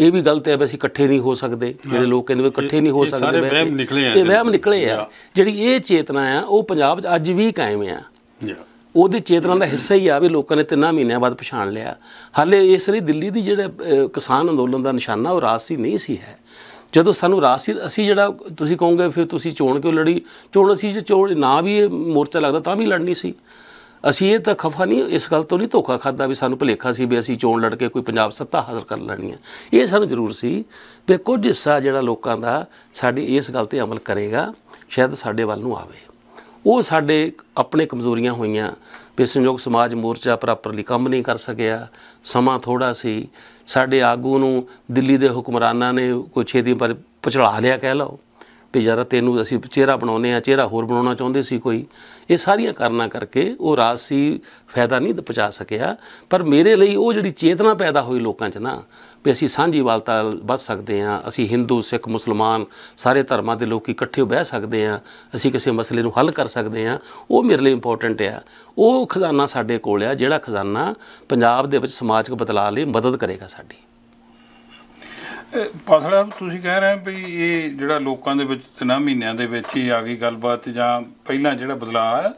ਇਹ ਵੀ ਗਲਤ ਹੈ ਵੀ ਅਸੀਂ ਇਕੱਠੇ ਨਹੀਂ ਹੋ ਸਕਦੇ ਜਿਹੜੇ ਲੋਕ ਕਹਿੰਦੇ ਵੀ ਇਕੱਠੇ ਨਹੀਂ ਹੋ ਸਕਦੇ ਇਹ ਵਹਿਮ ਨਿਕਲੇ ਆ ਇਹ ਵਹਿਮ ਨਿਕਲੇ ਆ ਜਿਹੜੀ ਇਹ ਚੇਤਨਾ ਆ ਉਹ ਪੰਜਾਬ 'ਚ ਅੱਜ ਵੀ ਕਾਇਮ ਆ ਉਹਦੀ ਚੇਤਨਾ ਦਾ ਹਿੱਸਾ ਹੀ ਆ ਵੀ ਲੋਕਾਂ ਨੇ ਤਿੰਨਾਂ ਮਹੀਨਿਆਂ ਬਾਅਦ ਪਛਾਣ ਲਿਆ ਹਾਲੇ ਇਸ ਲਈ ਦਿੱਲੀ ਦੀ ਜਿਹੜਾ ਕਿਸਾਨ ਅੰਦੋਲਨ ਦਾ ਨਿਸ਼ਾਨਾ ਉਹ ਰਾਸੀ ਸੀ ਨਹੀਂ ਸੀ ਹੈ ਜਦੋਂ ਸਾਨੂੰ ਰਾਸੀ ਅਸੀਂ ਜਿਹੜਾ ਤੁਸੀਂ ਕਹੋਗੇ ਫਿਰ ਤੁਸੀਂ ਚੋਣ ਕਿਉਂ ਲੜੀ ਚੋਣ ਅਸੀਂ ਜੇ ਚੋਣ ਨਾ ਵੀ ਇਹ ਮੋਰਚਾ ਲੱਗਦਾ ਤਾਂ ਵੀ ਲੜਨੀ ਸੀ ਅਸੀਂ ਇਹ ਤਾਂ ਖਫਾ ਨਹੀਂ ਇਸ ਗੱਲ ਤੋਂ ਨਹੀਂ ਧੋਖਾ ਖਾਦਾ ਵੀ ਸਾਨੂੰ ਭਲੇਖਾ ਸੀ ਵੀ ਅਸੀਂ ਚੋਣ ਲੜ ਕੇ ਕੋਈ ਪੰਜਾਬ ਸੱਤਾ ਹਾਸਲ ਕਰ ਲੈਣੀ ਹੈ ਇਹ ਸਾਨੂੰ ਜ਼ਰੂਰ ਸੀ ਤੇ ਕੁਝ ਹਿੱਸਾ ਜਿਹੜਾ ਲੋਕਾਂ ਦਾ ਸਾਡੀ ਇਸ ਗੱਲ ਤੇ ਅਮਲ ਕਰੇਗਾ ਸ਼ਾਇਦ ਸਾਡੇ ਵੱਲ ਨੂੰ ਆਵੇ ਉਹ ਸਾਡੇ ਆਪਣੇ ਕਮਜ਼ੋਰੀਆਂ ਹੋਈਆਂ ਵੀ ਸੰਯੋਗ ਸਮਾਜ ਮੋਰਚਾ ਪ੍ਰੋਪਰਲੀ ਕੰਮ ਨਹੀਂ ਕਰ ਸਕਿਆ ਸਮਾਂ ਥੋੜਾ ਸੀ ਸਾਡੇ ਆਗੂ ਨੂੰ ਦਿੱਲੀ ਦੇ ਹੁਕਮਰਾਨਾਂ ਨੇ ਕੋਈ ਦੀ ਪਰ ਪਛੜਾ ਲਿਆ ਕਹਿ ਲਓ ਵੀ ਜਰਾ ਤੈਨੂੰ ਅਸੀਂ ਚਿਹਰਾ ਬਣਾਉਨੇ ਆ ਚਿਹਰਾ ਹੋਰ ਬਣਾਉਣਾ ਚਾਹੁੰਦੇ ਸੀ ਕੋਈ ਇਹ ਸਾਰੀਆਂ ਕਾਰਨਾ ਕਰਕੇ ਉਹ ਸੀ ਫਾਇਦਾ ਨਹੀਂ ਪਹੁੰਚਾ ਸਕਿਆ ਪਰ ਮੇਰੇ ਲਈ ਉਹ ਜਿਹੜੀ ਚੇਤਨਾ ਪੈਦਾ ਹੋਈ ਲੋਕਾਂ 'ਚ ਨਾ ਵੀ ਅਸੀਂ ਸਾਂਝੀ ਵਾਲਤਾ ਵੱਧ ਸਕਦੇ ਹਾਂ ਅਸੀਂ ਹਿੰਦੂ ਸਿੱਖ ਮੁਸਲਮਾਨ ਸਾਰੇ ਧਰਮਾਂ ਦੇ ਲੋਕ ਇਕੱਠੇ ਬਹਿ ਸਕਦੇ ਹਾਂ ਅਸੀਂ ਕਿਸੇ ਮਸਲੇ ਨੂੰ ਹੱਲ ਕਰ ਸਕਦੇ ਹਾਂ ਉਹ ਮੇਰੇ ਲਈ ਇੰਪੋਰਟੈਂਟ ਆ ਉਹ ਖਜ਼ਾਨਾ ਸਾਡੇ ਕੋਲ ਆ ਜਿਹੜਾ ਖਜ਼ਾਨਾ ਪੰਜਾਬ ਦੇ ਵਿੱਚ ਸਮਾਜਿਕ ਬਦਲਾਅ ਲਈ ਮਦਦ ਕਰੇਗਾ ਸਾਡੀ ਪਾਸੜਾ ਤੁਸੀਂ ਕਹਿ ਰਹੇ ਹੋ ਵੀ ਇਹ ਜਿਹੜਾ ਲੋਕਾਂ ਦੇ ਵਿੱਚ ਤਿੰਨਾਂ ਮਹੀਨਿਆਂ ਦੇ ਵਿੱਚ ਹੀ ਆ ਗਈ ਗੱਲਬਾਤ ਜਾਂ ਪਹਿਲਾਂ ਜਿਹੜਾ ਬਦਲਾਅ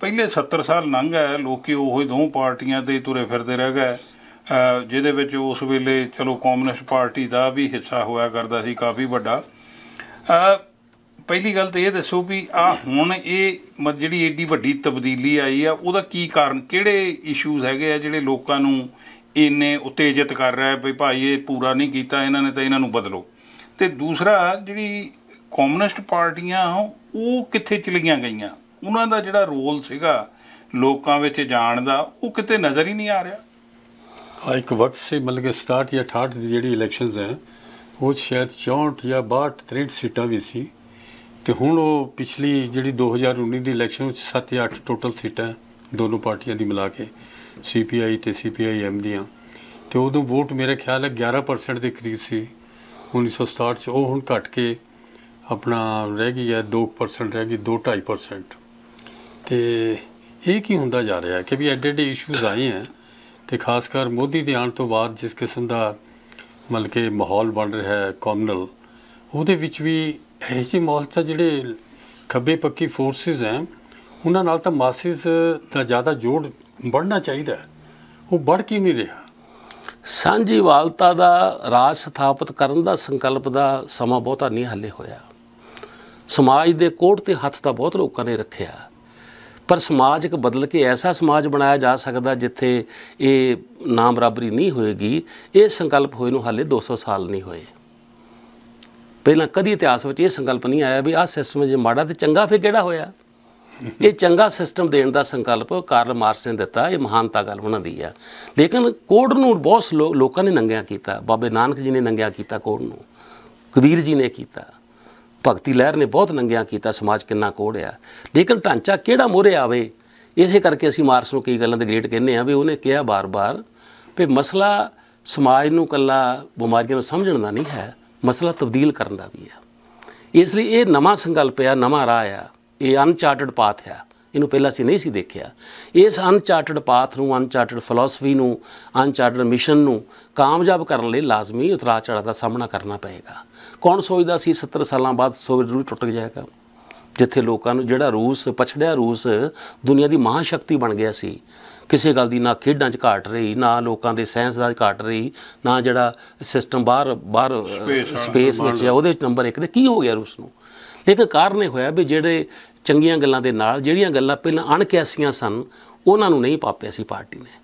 ਪਹਿਲੇ 70 ਸਾਲ ਲੰਘ ਗਏ ਲੋਕੀ ਹੀ ਦੋ ਪਾਰਟੀਆਂ ਤੇ ਤੁਰੇ ਫਿਰਦੇ ਰਹਿ ਗਏ ਜਿਹਦੇ ਵਿੱਚ ਉਸ ਵੇਲੇ ਚਲੋ ਕਮਿਊਨਿਸਟ ਪਾਰਟੀ ਦਾ ਵੀ ਹਿੱਸਾ ਹੋਇਆ ਕਰਦਾ ਸੀ ਕਾਫੀ ਵੱਡਾ ਪਹਿਲੀ ਗੱਲ ਤਾਂ ਇਹ ਦੱਸੋ ਵੀ ਆ ਹੁਣ ਇਹ ਜਿਹੜੀ ਏਡੀ ਵੱਡੀ ਤਬਦੀਲੀ ਆਈ ਆ ਉਹਦਾ ਕੀ ਕਾਰਨ ਕਿਹੜੇ ਇਸ਼ੂਜ਼ ਹੈਗੇ ਆ ਜਿਹੜੇ ਲੋਕਾਂ ਨੂੰ ਇੰਨੇ ਉਤੇਜਿਤ ਕਰ ਰਿਹਾ ਹੈ ਵੀ ਭਾਈ ਇਹ ਪੂਰਾ ਨਹੀਂ ਕੀਤਾ ਇਹਨਾਂ ਨੇ ਤਾਂ ਇਹਨਾਂ ਨੂੰ ਬਦਲੋ ਤੇ ਦੂਸਰਾ ਜਿਹੜੀ ਕਮਿਊਨਿਸਟ ਪਾਰਟੀਆਂ ਉਹ ਕਿੱਥੇ ਚਲੀਆਂ ਗਈਆਂ ਉਹਨਾਂ ਦਾ ਜਿਹੜਾ ਰੋਲ ਸੀਗਾ ਲੋਕਾਂ ਵਿੱਚ ਜਾਣ ਦਾ ਉਹ ਕਿਤੇ ਨਜ਼ਰ ਹੀ ਨਹੀਂ ਆ ਰਿਹਾ ਇੱਕ ਵਕਤ ਸੀ ਮਤਲਬ ਕਿ 67 ਜਾਂ 68 ਦੀ ਜਿਹੜੀ ਇਲੈਕਸ਼ਨਸ ਹੈ ਉਹ ਸ਼ਾਇਦ 64 ਜਾਂ 62 63 ਸੀਟਾਂ ਵੀ ਸੀ ਤੇ ਹੁਣ ਉਹ ਪਿਛਲੀ ਜਿਹੜੀ 2019 ਦੀ ਇਲੈਕਸ਼ਨ ਵਿੱਚ 7 8 ਟੋਟਲ ਸੀਟਾਂ ਦੋਨੋਂ ਪਾਰਟੀਆਂ ਦੀ ਮਿਲਾ ਕੇ ਸੀਪੀਆਈ ਤੇ ਸੀਪੀਆਈਐਮ ਦੀਆਂ ਤੇ ਉਦੋਂ ਵੋਟ ਮੇਰੇ ਖਿਆਲ ਹੈ 11% ਦੇ ਕਰੀਬ ਸੀ 1967 ਚ ਉਹ ਹੁਣ ਘਟ ਕੇ ਆਪਣਾ ਰਹਿ ਗਈ ਹੈ 2% ਰਹਿ ਗਈ 2.5% ਤੇ ਇਹ ਕੀ ਹੁੰਦਾ ਜਾ ਰਿਹਾ ਹੈ ਕਿ ਵੀ ਐਡੇ ਐਡੇ ਇਸ਼ੂਜ਼ ਆਏ ਹਨ ਤੇ ਖਾਸ ਕਰ ਮੋਦੀ ਦੇ ਆਉਣ ਤੋਂ ਬਾਅਦ ਜਿਸ ਕਿਸਮ ਦਾ ਮਲਕੇ ਮਾਹੌਲ ਬਣ ਰਿਹਾ ਹੈ ਕਮਨਲ ਉਹਦੇ ਵਿੱਚ ਵੀ ਐਸੀ ਮਾਹੌਲ ਚ ਜਿਹੜੇ ਖੱਬੇ ਪੱਕੀ ਫੋਰਸਸ ਹੈ ਉਹਨਾਂ ਨਾਲ ਤਾਂ ਮਾਸਿਸ ਦਾ ਜ਼ਿਆਦਾ ਜੋੜ ਬੜਨਾ ਚਾਹੀਦਾ ਉਹ ਬੜ ਕੀ ਨਹੀਂ ਰਿਹਾ ਸਾਂਝੀਵਾਲਤਾ ਦਾ ਰਾਜ ਸਥਾਪਿਤ ਕਰਨ ਦਾ ਸੰਕਲਪ ਦਾ ਸਮਾਂ ਬਹੁਤਾ ਨਹੀਂ ਹੱਲੇ ਹੋਇਆ ਸਮਾਜ ਦੇ ਕੋਟ ਤੇ ਹੱਥ ਤਾਂ ਬਹੁਤ ਲੋਕਾਂ ਨੇ ਰੱਖਿਆ ਪਰ ਸਮਾਜਿਕ ਬਦਲ ਕੇ ਐਸਾ ਸਮਾਜ ਬਣਾਇਆ ਜਾ ਸਕਦਾ ਜਿੱਥੇ ਇਹ ਨਾ ਬਰਾਬਰੀ ਨਹੀਂ ਹੋਏਗੀ ਇਹ ਸੰਕਲਪ ਹੋਏ ਨੂੰ ਹਾਲੇ 200 ਸਾਲ ਨਹੀਂ ਹੋਏ ਪਹਿਲਾਂ ਕਦੀ ਇਤਿਹਾਸ ਵਿੱਚ ਇਹ ਸੰਕਲਪ ਨਹੀਂ ਆਇਆ ਵੀ ਆਹ ਸਿਸਟਮ ਜੇ ਮਾੜਾ ਤੇ ਚੰਗਾ ਫੇ ਕਿਹੜਾ ਹੋਇਆ ਇਹ ਚੰਗਾ ਸਿਸਟਮ ਦੇਣ ਦਾ ਸੰਕਲਪ ਕਾਰਲ ਮਾਰਕਸ ਨੇ ਦਿੱਤਾ ਇਹ ਮਹਾਨਤਾ ਗੱਲ ਉਹਨਾਂ ਦੀ ਆ ਲੇਕਿਨ ਕੋਡ ਨੂੰ ਬਹੁਤ ਲੋਕਾਂ ਨੇ ਨੰਗਿਆ ਕੀਤਾ ਬਾਬੇ ਨਾਨਕ ਜੀ ਨੇ ਨੰਗਿਆ ਕੀਤਾ ਕੋਡ ਨੂੰ ਕਬੀਰ ਜੀ ਨੇ ਕੀਤਾ ਭਗਤੀ ਲਹਿਰ ਨੇ ਬਹੁਤ ਨੰਗਿਆਂ ਕੀਤਾ ਸਮਾਜ ਕਿੰਨਾ ਕੋੜਿਆ ਲੇਕਿਨ ਢਾਂਚਾ ਕਿਹੜਾ ਮੋਰੇ ਆਵੇ ਇਸੇ ਕਰਕੇ ਅਸੀਂ ਮਾਰਸ ਨੂੰ ਕਈ ਗੱਲਾਂ ਦੇ ਗ੍ਰੇਟ ਕਹਿੰਦੇ ਆ ਵੀ ਉਹਨੇ ਕਿਹਾ ਬਾਰ-ਬਾਰ ਵੀ ਮਸਲਾ ਸਮਾਜ ਨੂੰ ਕੱਲਾ ਬਿਮਾਰੀਆਂ ਨੂੰ ਸਮਝਣ ਦਾ ਨਹੀਂ ਹੈ ਮਸਲਾ ਤਬਦੀਲ ਕਰਨ ਦਾ ਵੀ ਹੈ ਇਸ ਲਈ ਇਹ ਨਵਾਂ ਸੰਕਲਪ ਆ ਨਵਾਂ ਰਾਹ ਆ ਇਹ ਅਨਚਾਰਟਡ ਪਾਥ ਆ ਇਹਨੂੰ ਪਹਿਲਾਂ ਅਸੀਂ ਨਹੀਂ ਸੀ ਦੇਖਿਆ ਇਸ ਅਨਚਾਰਟਡ ਪਾਥ ਨੂੰ ਅਨਚਾਰਟਡ ਫਿਲਾਸਫੀ ਨੂੰ ਅਨਚਾਰਟਡ ਮਿਸ਼ਨ ਨੂੰ ਕਾਮਯਾਬ ਕਰਨ ਲਈ ਲਾਜ਼ਮੀ ਉਤਰਾ ਚੜਾ ਦਾ ਸਾਹਮਣਾ ਕਰਨਾ ਪਏਗਾ ਕੌਣ ਸੋਚਦਾ ਸੀ 70 ਸਾਲਾਂ ਬਾਅਦ ਸੋਵੀਅਤ ਰੂਸ ਟੁੱਟ ਜਾਏਗਾ ਜਿੱਥੇ ਲੋਕਾਂ ਨੂੰ ਜਿਹੜਾ ਰੂਸ ਪਛੜਿਆ ਰੂਸ ਦੁਨੀਆ ਦੀ ਮਹਾਸ਼ਕਤੀ ਬਣ ਗਿਆ ਸੀ ਕਿਸੇ ਗੱਲ ਦੀ ਨਾ ਖੇਡਾਂ 'ਚ ਘਾਟ ਰਹੀ ਨਾ ਲੋਕਾਂ ਦੇ ਸਾਇੰਸ ਦਾ ਘਾਟ ਰਹੀ ਨਾ ਜਿਹੜਾ ਸਿਸਟਮ ਬਾਹਰ ਬਾਹਰ ਸਪੇਸ ਵਿੱਚ ਹੈ ਉਹਦੇ ਨੰਬਰ 1 ਤੇ ਕੀ ਹੋ ਗਿਆ ਰੂਸ ਨੂੰ ਲੇਕਿਨ ਕਾਰਨ ਇਹ ਹੋਇਆ ਵੀ ਜਿਹੜੇ ਚੰਗੀਆਂ ਗੱਲਾਂ ਦੇ ਨਾਲ ਜਿਹੜੀਆਂ ਗੱਲਾਂ ਪਹਿਲਾਂ ਅਣਕਿਆਸੀਆਂ ਸਨ ਉਹਨਾਂ ਨੂੰ ਨਹੀਂ ਪਾਪਿਆ ਸੀ ਪਾਰਟੀ ਨੇ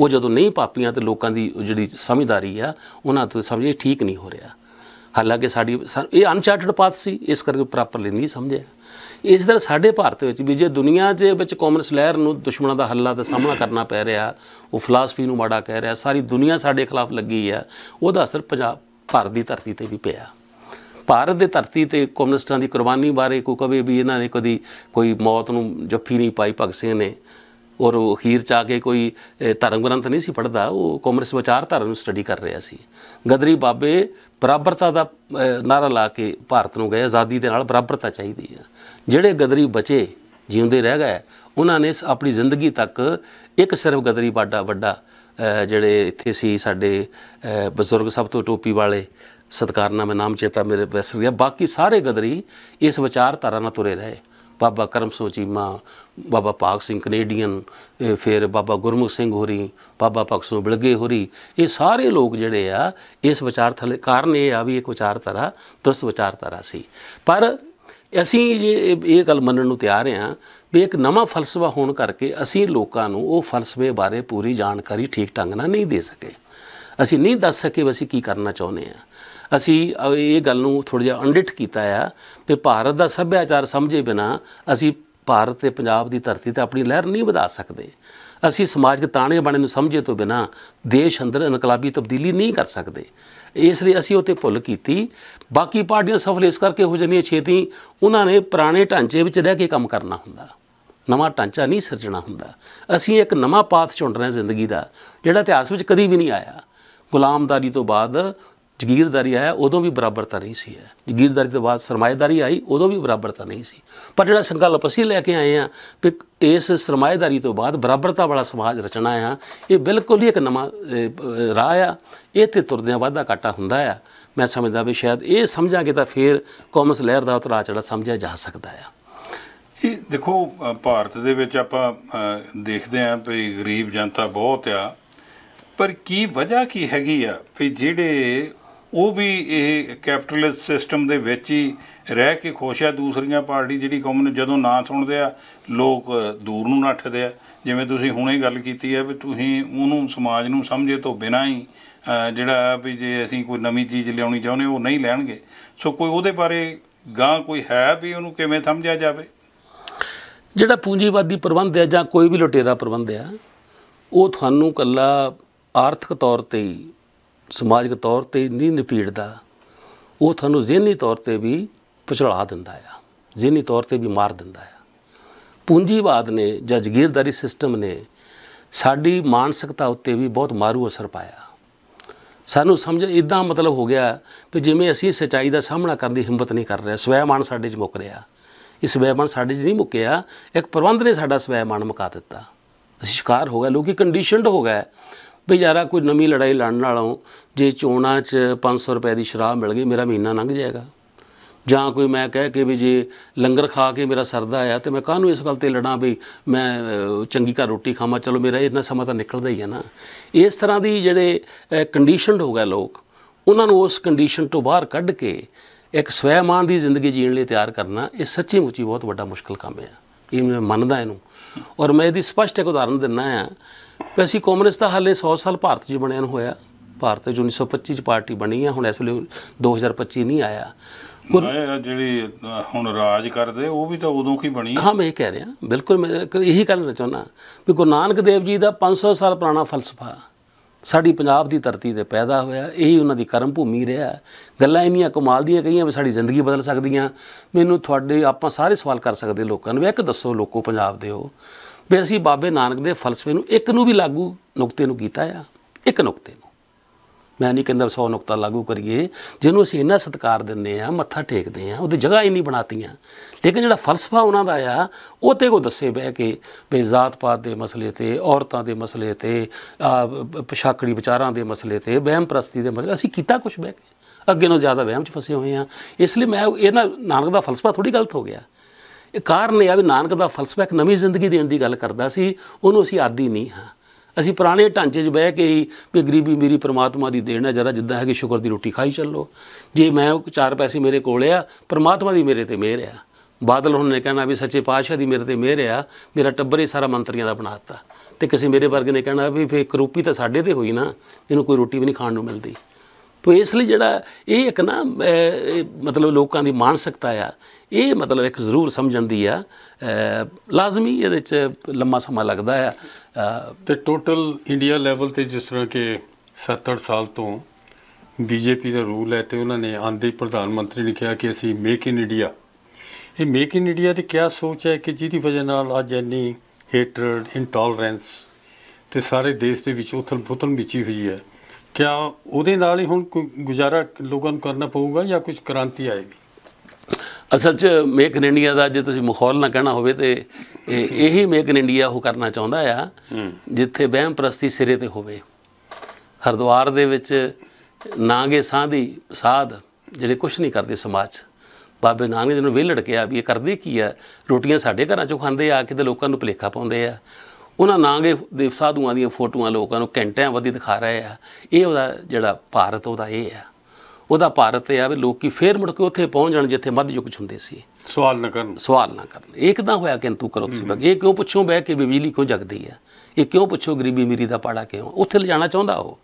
ਉਹ ਜਦੋਂ ਨਹੀਂ ਪਾਪੀਆਂ ਤੇ ਲੋਕਾਂ ਦੀ ਜਿਹੜੀ ਸਮਝਦਾਰੀ ਆ ਉਹਨਾਂ ਤੋਂ ਸਮਝੇ ਠੀਕ ਨਹੀਂ ਹੋ ਰਿਹਾ ਹਾਲਾਂਕਿ ਸਾਡੀ ਇਹ ਅਨਚਾਰਟਡ ਪਾਥ ਸੀ ਇਸ ਕਰਕੇ ਪ੍ਰੋਪਰਲੀ ਨਹੀਂ ਸਮਝਿਆ ਇਸ ਤਰ੍ਹਾਂ ਸਾਡੇ ਭਾਰਤ ਵਿੱਚ ਵੀ ਜੇ ਦੁਨੀਆ 'ਚ ਵਿੱਚ ਕਾਮਰਸ ਲਹਿਰ ਨੂੰ ਦੁਸ਼ਮਣਾਂ ਦਾ ਹੱਲਾ ਤੇ ਸਾਹਮਣਾ ਕਰਨਾ ਪੈ ਰਿਹਾ ਉਹ ਫਲਸਫੀ ਨੂੰ ਮਾੜਾ ਕਹਿ ਰਿਹਾ ਸਾਰੀ ਦੁਨੀਆ ਸਾਡੇ ਖਿਲਾਫ ਲੱਗੀ ਆ ਉਹਦਾ ਅਸਰ ਪੰਜਾਬ ਭਾਰਤ ਦੀ ਧਰਤੀ ਤੇ ਵੀ ਪਿਆ ਭਾਰਤ ਦੇ ਧਰਤੀ ਤੇ ਕਮਿਊਨਿਸਟਾਂ ਦੀ ਕੁਰਬਾਨੀ ਬਾਰੇ ਕੋਈ ਕਵੇ ਵੀ ਇਹਨਾਂ ਨੇ ਕਦੀ ਕੋਈ ਮੌਤ ਨੂੰ ਜੱਫੀ ਨਹੀਂ ਪਾਈ ਭਗਤ ਸਿੰਘ ਨੇ ਔਰ ਉਹ ਅਖੀਰ ਚ ਆ ਕੇ ਕੋਈ ਧਰਮ ਗ੍ਰੰਥ ਨਹੀਂ ਸੀ ਪੜਦਾ ਉਹ ਵਿਚਾਰ ਧਾਰਨ ਨੂੰ ਸਟੱਡੀ ਕਰ ਰਿਹਾ ਸੀ ਗਦਰੀ ਬਾਬੇ ਬਰਾਬਰਤਾ ਦਾ ਨਾਰਾ ਲਾ ਕੇ ਭਾਰਤ ਨੂੰ ਗਏ ਆਜ਼ਾਦੀ ਦੇ ਨਾਲ ਬਰਾਬਰਤਾ ਚਾਹੀਦੀ ਹੈ ਜਿਹੜੇ ਗਦਰੀ ਬਚੇ ਜਿਉਂਦੇ ਰਹਿ ਗਏ ਉਹਨਾਂ ਨੇ ਆਪਣੀ ਜ਼ਿੰਦਗੀ ਤੱਕ ਇੱਕ ਸਿਰਫ ਗਦਰੀ ਬਾਡਾ ਵੱਡਾ ਜਿਹੜੇ ਇੱਥੇ ਸੀ ਸਾਡੇ ਬਜ਼ੁਰਗ ਸਭ ਤੋਂ ਟੋਪੀ ਵਾਲੇ ਮੈਂ ਨਾਮ ਚੇਤਾ ਮੇਰੇ ਬੈਸ ਰਿਹਾ ਬਾਕੀ ਸਾਰੇ ਗਦਰੀ ਇਸ ਵਿਚਾਰਧਾਰਾ ਨਾਲ ਤੁਰੇ ਰਹੇ ਬਾਬਾ ਕਰਮ ਸੋਚੀ ਚੀਮਾ ਬਾਬਾ ਪਾਕ ਸਿੰਘ ਕੈਨੇਡੀਅਨ ਫਿਰ ਬਾਬਾ ਗੁਰਮੁਖ ਸਿੰਘ ਹੋਰੀ ਬਾਬਾ ਭਗਤ ਬਿਲਗੇ ਹੋਰੀ ਇਹ ਸਾਰੇ ਲੋਕ ਜਿਹੜੇ ਆ ਇਸ ਵਿਚਾਰ ਥਲੇ ਕਾਰਨ ਇਹ ਆ ਵੀ ਇੱਕ ਵਿਚਾਰਧਾਰਾ ਦਰਸ ਵਿਚਾਰਧਾਰਾ ਸੀ ਪਰ ਅਸੀਂ ਇਹ ਗੱਲ ਮੰਨਣ ਨੂੰ ਤਿਆਰ ਆ ਵੀ ਇੱਕ ਨਵਾਂ ਫਲਸਫਾ ਹੋਣ ਕਰਕੇ ਅਸੀਂ ਲੋਕਾਂ ਨੂੰ ਉਹ ਫਲਸਫੇ ਬਾਰੇ ਪੂਰੀ ਜਾਣਕਾਰੀ ਠੀਕ ਢੰਗ ਨਾਲ ਨਹੀਂ ਦੇ ਸਕੇ ਅਸੀਂ ਨਹੀਂ ਦੱਸ ਸਕੇ ਵੀ ਅਸੀਂ ਕੀ ਕਰਨਾ ਚਾਹੁੰਦੇ ਆ ਅਸੀਂ ਇਹ ਗੱਲ ਨੂੰ ਥੋੜਾ ਜਿਹਾ ਅੰਡਿਟ ਕੀਤਾ ਆ ਕਿ ਭਾਰਤ ਦਾ ਸੱਭਿਆਚਾਰ ਸਮਝੇ ਬਿਨਾ ਅਸੀਂ ਭਾਰਤ ਤੇ ਪੰਜਾਬ ਦੀ ਧਰਤੀ ਤੇ ਆਪਣੀ ਲਹਿਰ ਨਹੀਂ ਵਧਾ ਸਕਦੇ ਅਸੀਂ ਸਮਾਜਿਕ ਤਾਣੇ ਬਾਣੇ ਨੂੰ ਸਮਝੇ ਤੋਂ ਬਿਨਾ ਦੇਸ਼ ਅੰਦਰ ਇਨਕਲਾਬੀ ਤਬਦੀਲੀ ਨਹੀਂ ਕਰ ਸਕਦੇ ਇਸ ਲਈ ਅਸੀਂ ਉਹਤੇ ਭੁੱਲ ਕੀਤੀ ਬਾਕੀ ਪਾਰਟੀਆਂ ਸਫਲ ਇਸ ਕਰਕੇ ਹੋ ਜਾਂਦੀਆਂ ਛੇਤੀ ਉਹਨਾਂ ਨੇ ਪੁਰਾਣੇ ਢਾਂਚੇ ਵਿੱਚ ਰਹਿ ਕੇ ਕੰਮ ਕਰਨਾ ਹੁੰਦਾ ਨਵਾਂ ਢਾਂਚਾ ਨਹੀਂ ਸਿਰਜਣਾ ਹੁੰਦਾ ਅਸੀਂ ਇੱਕ ਨਵਾਂ ਪਾਥ ਚੁਣ ਰਹੇ ਜ਼ਿੰਦਗੀ ਦਾ ਜਿਹੜਾ ਇਤਿਹਾਸ ਵਿੱਚ ਕਦੀ ਵੀ ਨਹੀਂ ਆਇਆ ਗੁਲਾਮਦਾਰੀ ਤੋਂ ਬਾਅਦ ਜ਼ਗੀਰਦਾਰੀ ਆਇਆ ਉਦੋਂ ਵੀ ਬਰਾਬਰਤਾ ਨਹੀਂ ਸੀ ਹੈ ਜ਼ਗੀਰਦਾਰੀ ਤੋਂ ਬਾਅਦ ਸਰਮਾਇਦਾਰੀ ਆਈ ਉਦੋਂ ਵੀ ਬਰਾਬਰਤਾ ਨਹੀਂ ਸੀ ਪਰ ਜਿਹੜਾ ਸੰਕਲਪ ਅਸੀਂ ਲੈ ਕੇ ਆਏ ਆ ਕਿ ਇਸ ਸਰਮਾਇਦਾਰੀ ਤੋਂ ਬਾਅਦ ਬਰਾਬਰਤਾ ਵਾਲਾ ਸਮਾਜ ਰਚਣਾ ਆ ਇਹ ਬਿਲਕੁਲ ਹੀ ਇੱਕ ਨਵਾਂ ਰਾਹ ਆ ਇਹ ਤੇ ਤੁਰਦਿਆਂ ਵਾਧਾ ਘਾਟਾ ਹੁੰਦਾ ਆ ਮੈਂ ਸਮਝਦਾ ਵੀ ਸ਼ਾਇਦ ਇਹ ਸਮਝਾਂਗੇ ਤਾਂ ਫੇਰ ਕਾਮਰਸ ਲਹਿਰ ਦਾ ਉਤਰਾ ਚੜਾ ਸਮਝਿਆ ਜਾ ਸਕਦਾ ਆ ਇਹ ਦੇਖੋ ਭਾਰਤ ਦੇ ਵਿੱਚ ਆਪਾਂ ਦੇਖਦੇ ਆਂ ਵੀ ਗਰੀਬ ਜਨਤਾ ਬਹੁਤ ਆ ਪਰ ਕੀ ਵਜ੍ਹਾ ਕੀ ਹੈਗੀ ਆ ਵੀ ਜਿਹੜੇ ਉਹ ਵੀ ਇਹ ਕੈਪੀਟਲਿਸਟ ਸਿਸਟਮ ਦੇ ਵਿੱਚ ਹੀ ਰਹਿ ਕੇ ਖੁਸ਼ ਆ ਦੂਸਰੀਆਂ ਪਾਰਟੀ ਜਿਹੜੀ ਕਮਨ ਜਦੋਂ ਨਾਂ ਸੁਣਦੇ ਆ ਲੋਕ ਦੂਰ ਨੂੰ ਨੱਠਦੇ ਆ ਜਿਵੇਂ ਤੁਸੀਂ ਹੁਣੇ ਗੱਲ ਕੀਤੀ ਹੈ ਵੀ ਤੁਸੀਂ ਉਹਨੂੰ ਸਮਾਜ ਨੂੰ ਸਮਝੇ ਤੋਂ ਬਿਨਾਂ ਹੀ ਜਿਹੜਾ ਆ ਵੀ ਜੇ ਅਸੀਂ ਕੋਈ ਨਵੀਂ ਚੀਜ਼ ਲਿਆਉਣੀ ਚਾਹੁੰਦੇ ਉਹ ਨਹੀਂ ਲੈਣਗੇ ਸੋ ਕੋਈ ਉਹਦੇ ਬਾਰੇ ਗਾਂ ਕੋਈ ਹੈ ਵੀ ਉਹਨੂੰ ਕਿਵੇਂ ਸਮਝਿਆ ਜਾਵੇ ਜਿਹੜਾ ਪੂੰਜੀਵਾਦੀ ਪ੍ਰਬੰਧ ਹੈ ਜਾਂ ਕੋਈ ਵੀ ਲੁਟੇਰਾ ਪ੍ਰਬੰਧ ਹੈ ਉਹ ਤੁਹਾਨੂੰ ਕੱਲਾ ਆਰਥਿਕ ਤੌਰ ਤੇ ਹੀ ਸਮਾਜਿਕ ਤੌਰ ਤੇ ਨਹੀਂ ਨਿਪੀੜਦਾ ਉਹ ਤੁਹਾਨੂੰ ਜ਼ਿਹਨੀ ਤੌਰ ਤੇ ਵੀ ਪਛੜਾ ਦਿੰਦਾ ਆ ਜ਼ਿਹਨੀ ਤੌਰ ਤੇ ਵੀ ਮਾਰ ਦਿੰਦਾ ਆ ਪੂੰਜੀਵਾਦ ਨੇ ਜਾਂ ਜ਼ਗੀਰਦਾਰੀ ਸਿਸਟਮ ਨੇ ਸਾਡੀ ਮਾਨਸਿਕਤਾ ਉੱਤੇ ਵੀ ਬਹੁਤ ਮਾਰੂ ਅਸਰ ਪਾਇਆ ਸਾਨੂੰ ਸਮਝ ਇਦਾਂ ਮਤਲਬ ਹੋ ਗਿਆ ਕਿ ਜਿਵੇਂ ਅਸੀਂ ਸਚਾਈ ਦਾ ਸਾਹਮਣਾ ਕਰਨ ਦੀ ਹਿੰਮਤ ਨਹੀਂ ਕਰ ਰਹੇ ਸਵੈਮਾਨ ਸਾਡੇ 'ਚ ਮੁੱਕ ਰਿਹਾ ਇਸ ਸਵੈਮਾਨ ਸਾਡੇ 'ਚ ਨਹੀਂ ਮੁੱਕਿਆ ਇੱਕ ਪ੍ਰਬੰਧ ਨੇ ਸਾਡਾ ਸਵੈਮਾਨ ਮੁਕਾ ਦਿੱਤਾ ਅਸੀਂ ਸ਼ਿਕਾਰ ਹੋ ਗਏ ਲੋਕੀ ਕੰਡੀਸ਼ਨਡ ਹੋ ਗਏ ਵੀ ਯਾਰਾ ਕੋਈ ਨਵੀਂ ਲੜਾਈ ਲੜਨ ਵਾਲਾ ਜੇ ਚੋਣਾ 'ਚ 500 ਰੁਪਏ ਦੀ ਸ਼ਰਾਬ ਮਿਲ ਗਈ ਮੇਰਾ ਮਹੀਨਾ ਲੰਘ ਜਾਏਗਾ ਜਾਂ ਕੋਈ ਮੈਂ ਕਹਿ ਕੇ ਵੀ ਜੇ ਲੰਗਰ ਖਾ ਕੇ ਮੇਰਾ ਸਰਦਾ ਆਇਆ ਤੇ ਮੈਂ ਕਾਹਨੂੰ ਇਸ ਗੱਲ ਤੇ ਲੜਾਂ ਵੀ ਮੈਂ ਚੰਗੀ ਘਰ ਰੋਟੀ ਖਾਵਾਂ ਚਲੋ ਮੇਰਾ ਇਹਨਾਂ ਸਮਾਂ ਤਾਂ ਨਿਕਲਦਾ ਹੀ ਹੈ ਨਾ ਇਸ ਤਰ੍ਹਾਂ ਦੀ ਜਿਹੜੇ ਕੰਡੀਸ਼ਨਡ ਹੋ ਗਏ ਲੋਕ ਉਹਨਾਂ ਨੂੰ ਉਸ ਕੰਡੀਸ਼ਨ ਤੋਂ ਬਾਹਰ ਕੱਢ ਕੇ ਇੱਕ ਸਵੈਮਾਨ ਦੀ ਜ਼ਿੰਦਗੀ ਜੀਣ ਲਈ ਤਿਆਰ ਕਰਨਾ ਇਹ ਸੱਚੀ ਮੁੱਚੀ ਬਹੁਤ ਵੱਡਾ ਮੁਸ਼ਕਲ ਕੰਮ ਹੈ ਇਹ ਮੈਂ ਮੰਨਦਾ ਇਹਨੂੰ ਔਰ ਮੈਂ ਇਹਦੀ ਸਪਸ਼ਟ ਇੱਕ ਉਦਾਹਰਨ ਦਿੰਨਾ ਆ ਵੈਸੇ ਕਮਿਊਨਿਸਟ ਦਾ ਹਾਲੇ 100 ਸਾਲ ਭਾਰਤ 'ਚ ਬਣਿਆ ਨੂੰ ਹੋਇਆ ਭਾਰਤ 'ਚ 1925 'ਚ ਪਾਰਟੀ ਬਣੀ ਆ ਹੁਣ ਇਸ ਵੇਲੇ 2025 ਨਹੀਂ ਆਇਆ ਜਿਹੜੀ ਹੁਣ ਰਾਜ ਕਰਦੇ ਉਹ ਵੀ ਤਾਂ ਉਦੋਂ ਕੀ ਬਣੀ ਹਾਂ ਮੈਂ ਕਹਿ ਰਿਹਾ ਬਿਲਕੁਲ ਮੈਂ ਇਹੀ ਗੱਲ ਚਾਹੁੰਦਾ ਵੀ ਗੁਰੂ ਨਾਨਕ ਦੇਵ ਜੀ ਦਾ 500 ਸਾਲ ਪੁਰਾਣਾ ਫਲਸਫਾ ਸਾਡੀ ਪੰਜਾਬ ਦੀ ਧਰਤੀ ਤੇ ਪੈਦਾ ਹੋਇਆ ਇਹੀ ਉਹਨਾਂ ਦੀ ਕਰਮ ਭੂਮੀ ਰਿਹਾ ਗੱਲਾਂ ਇੰਨੀਆਂ ਕਮਾਲ ਦੀਆਂ ਕਹੀਆਂ ਵੀ ਸਾਡੀ ਜ਼ਿੰਦਗੀ ਬਦਲ ਸਕਦੀਆਂ ਮੈਨੂੰ ਤੁਹਾਡੇ ਆਪਾਂ ਸਾਰੇ ਸਵਾਲ ਕਰ ਸਕਦੇ ਲੋਕਾਂ ਨੂੰ ਇੱਕ ਦੱਸੋ ਲੋਕੋ ਪੰਜਾਬ ਦੇ ਹੋ ਵੀ ਅਸੀਂ ਬਾਬੇ ਨਾਨਕ ਦੇ ਫਲਸਫੇ ਨੂੰ ਇੱਕ ਨੂੰ ਵੀ ਲਾਗੂ ਨੁਕਤੇ ਨੂੰ ਕੀਤਾ ਆ ਇੱਕ ਨੁਕਤੇ ਨੂੰ ਮੈਂ ਨਹੀਂ ਕਹਿੰਦਾ 100 ਨੁਕਤਾ ਲਾਗੂ ਕਰੀਏ ਜਿਹਨੂੰ ਅਸੀਂ ਇੰਨਾ ਸਤਿਕਾਰ ਦਿੰਨੇ ਆ ਮੱਥਾ ਟੇਕਦੇ ਆ ਉਹਦੀ ਜਗ੍ਹਾ ਹੀ ਨਹੀਂ ਬਣਾਤੀਆਂ ਲੇਕਿਨ ਜਿਹੜਾ ਫਲਸਫਾ ਉਹਨਾਂ ਦਾ ਆ ਉਹ ਤੇ ਕੋ ਦੱਸੇ ਬਹਿ ਕੇ ਵੀ ਜ਼ਾਤ ਪਾਤ ਦੇ ਮਸਲੇ ਤੇ ਔਰਤਾਂ ਦੇ ਮਸਲੇ ਤੇ ਪਛਾਕੜੀ ਵਿਚਾਰਾਂ ਦੇ ਮਸਲੇ ਤੇ ਵਹਿਮ ਪ੍ਰਸਤੀ ਦੇ ਮਸਲੇ ਅਸੀਂ ਕੀਤਾ ਕੁਝ ਬਹਿ ਕੇ ਅੱਗੇ ਨਾਲੋਂ ਜ਼ਿਆਦਾ ਵਹਿਮ 'ਚ ਫਸੇ ਹੋਏ ਆ ਇਸ ਲਈ ਮੈਂ ਇਹਨਾਂ ਨਾਨਕ ਦਾ ਫਲਸਫਾ ਥੋੜੀ ਗਲਤ ਹੋ ਗਿਆ ਕਾਰਨ ਇਹ ਆ ਵੀ ਨਾਨਕ ਦਾ ਫਲਸਫਾ ਇੱਕ ਨਵੀਂ ਜ਼ਿੰਦਗੀ ਦੇਣ ਦੀ ਗੱਲ ਕਰਦਾ ਸੀ ਉਹਨੂੰ ਅਸੀਂ ਆਦੀ ਨਹੀਂ ਹਾਂ ਅਸੀਂ ਪੁਰਾਣੇ ਢਾਂਚੇ 'ਚ ਬਹਿ ਕੇ ਹੀ ਵੀ ਗਰੀਬੀ ਮੇਰੀ ਪ੍ਰਮਾਤਮਾ ਦੀ ਦੇਣ ਹੈ ਜਰਾ ਜਿੱਦਾਂ ਹੈ ਕਿ ਸ਼ੁਕਰ ਦੀ ਰੋਟੀ ਖਾਈ ਚੱਲੋ ਜੇ ਮੈਂ ਉਹ ਚਾਰ ਪੈਸੇ ਮੇਰੇ ਕੋਲ ਆ ਪ੍ਰਮਾਤਮਾ ਦੀ ਮੇਰੇ ਤੇ ਮਿਹਰ ਆ ਬਾਦਲ ਹੁਣ ਨੇ ਕਹਿਣਾ ਵੀ ਸੱਚੇ ਪਾਤਸ਼ਾਹ ਦੀ ਮੇਰੇ ਤੇ ਮਿਹਰ ਆ ਮੇਰਾ ਟੱਬਰ ਹੀ ਸਾਰਾ ਮੰਤਰੀਆਂ ਦਾ ਬਣਾਤਾ ਤੇ ਕਿਸੇ ਮੇਰੇ ਵਰਗ ਨੇ ਕਹਿਣਾ ਵੀ ਫੇ ਕਰੂਪੀ ਤਾਂ ਸਾਡੇ ਤੇ ਹੋਈ ਨਾ ਇਹਨੂੰ ਕੋਈ ਰੋਟੀ ਵੀ ਨਹੀਂ ਖਾਣ ਨੂੰ ਮਿਲਦੀ ਤੋਂ ਇਸ ਲਈ ਜਿਹੜਾ ਇਹ ਇੱਕ ਨਾ ਮਤਲਬ ਲੋਕਾਂ ਦੀ ਮਾਨਸਿਕਤਾ ਆ ਇਹ ਮਤਲਬ ਇੱਕ ਜ਼ਰੂਰ ਸਮਝਣ ਦੀ ਆ ਲਾਜ਼ਮੀ ਇਹਦੇ ਚ ਲੰਮਾ ਸਮਾਂ ਲੱਗਦਾ ਆ ਤੇ ਟੋਟਲ ਇੰਡੀਆ ਲੈਵਲ ਤੇ ਜਿਸ ਤਰ੍ਹਾਂ ਕਿ 70 ਸਾਲ ਤੋਂ ਬੀਜੇਪੀ ਦਾ ਰੂਲ ਹੈ ਤੇ ਉਹਨਾਂ ਨੇ ਆਂਦੇ ਪ੍ਰਧਾਨ ਮੰਤਰੀ ਨੇ ਕਿਹਾ ਕਿ ਅਸੀਂ ਮੇਕ ਇਨ ਇੰਡੀਆ ਇਹ ਮੇਕ ਇਨ ਇੰਡੀਆ ਦੀ ਕੀ ਸੋਚ ਹੈ ਕਿ ਜਿਹਦੀ ਵਜ੍ਹਾ ਨਾਲ ਅੱਜ ਇੰਨੀ ਹੇਟਰਡ ਇਨਟੋਲਰੈਂਸ ਤੇ ਸਾਰੇ ਦੇਸ਼ ਦੇ ਵਿੱਚ ਉਥਲ-ਪੁਥਲ ਮਚੀ ਹੋਈ ਹੈ ਕਿਆ ਉਹਦੇ ਨਾਲ ਹੀ ਹੁਣ ਕੋਈ ਗੁਜ਼ਾਰਾ ਲੋਕਾਂ ਨੂੰ ਕਰਨਾ ਪਊਗਾ ਜਾਂ ਕੁਝ ਕ੍ਰਾਂਤੀ ਆਏਗੀ ਅਸਲ 'ਚ ਮੇਕ ਇਨ ਇੰਡੀਆ ਦਾ ਜੇ ਤੁਸੀਂ ਮਖੌਲ ਨਾ ਕਹਿਣਾ ਹੋਵੇ ਤੇ ਇਹੀ ਮੇਕ ਇਨ ਇੰਡੀਆ ਉਹ ਕਰਨਾ ਚਾਹੁੰਦਾ ਆ ਜਿੱਥੇ ਵਹਿਮ ਪ੍ਰਸਤੀ ਸਿਰੇ ਤੇ ਹੋਵੇ ਹਰਦੁਆਰ ਦੇ ਵਿੱਚ ਨਾਗੇ ਸਾਧੀ ਸਾਧ ਜਿਹੜੇ ਕੁਝ ਨਹੀਂ ਕਰਦੇ ਸਮਾਜ ਬਾਬੇ ਨਾਨਕ ਜੀ ਨੂੰ ਵੇਲੜ ਕੇ ਆ ਵੀ ਇਹ ਕਰਦੇ ਕੀ ਆ ਰੋਟੀਆਂ ਸਾਡੇ ਘਰਾਂ ਚੋਂ ਖਾਂਦੇ ਆ ਕਿਤੇ ਲੋਕਾਂ ਨੂੰ ਭਲੇਖਾ ਪਾਉਂਦੇ ਆ ਉਹਨਾਂ ਨਾਂਗੇ ਦੇ ਸਾਧੂਆਂ ਦੀਆਂ ਫੋਟੋਆਂ ਲੋਕਾਂ ਨੂੰ ਘੰਟਿਆਂ ਵਧੀ ਦਿਖਾ ਰਹੇ ਆ ਇਹ ਉਹਦਾ ਜਿਹੜਾ ਭਾਰਤ ਉਹਦਾ ਇਹ ਆ ਉਹਦਾ ਭਾਰਤ ਇਹ ਆ ਵੀ ਲੋਕੀ ਫੇਰ ਮੁੜ ਕੇ ਉੱਥੇ ਪਹੁੰਚ ਜਾਣ ਜਿੱਥੇ ਮੱਧ ਯੁੱਗ ਚ ਹੁੰਦੇ ਸੀ ਸਵਾਲ ਨਾ ਕਰਨ ਸਵਾਲ ਨਾ ਕਰਨ ਕਿਦਾਂ ਹੋਇਆ ਕਿੰਤੂ ਕਰੋ ਤੁਸੀਂ ਬਗ ਇਹ ਕਿਉਂ ਪੁੱਛੋ ਬਹਿ ਕੇ ਬਿਜਲੀ ਕਿਉਂ ਜਗਦੀ ਆ ਇਹ ਕਿਉਂ ਪੁੱਛੋ ਗਰੀਬੀ ਮੇਰੀ ਦਾ ਪਾੜਾ ਕਿਉਂ ਉੱਥੇ ਲਿਜਾਣਾ ਚਾਹੁੰਦਾ ਉਹ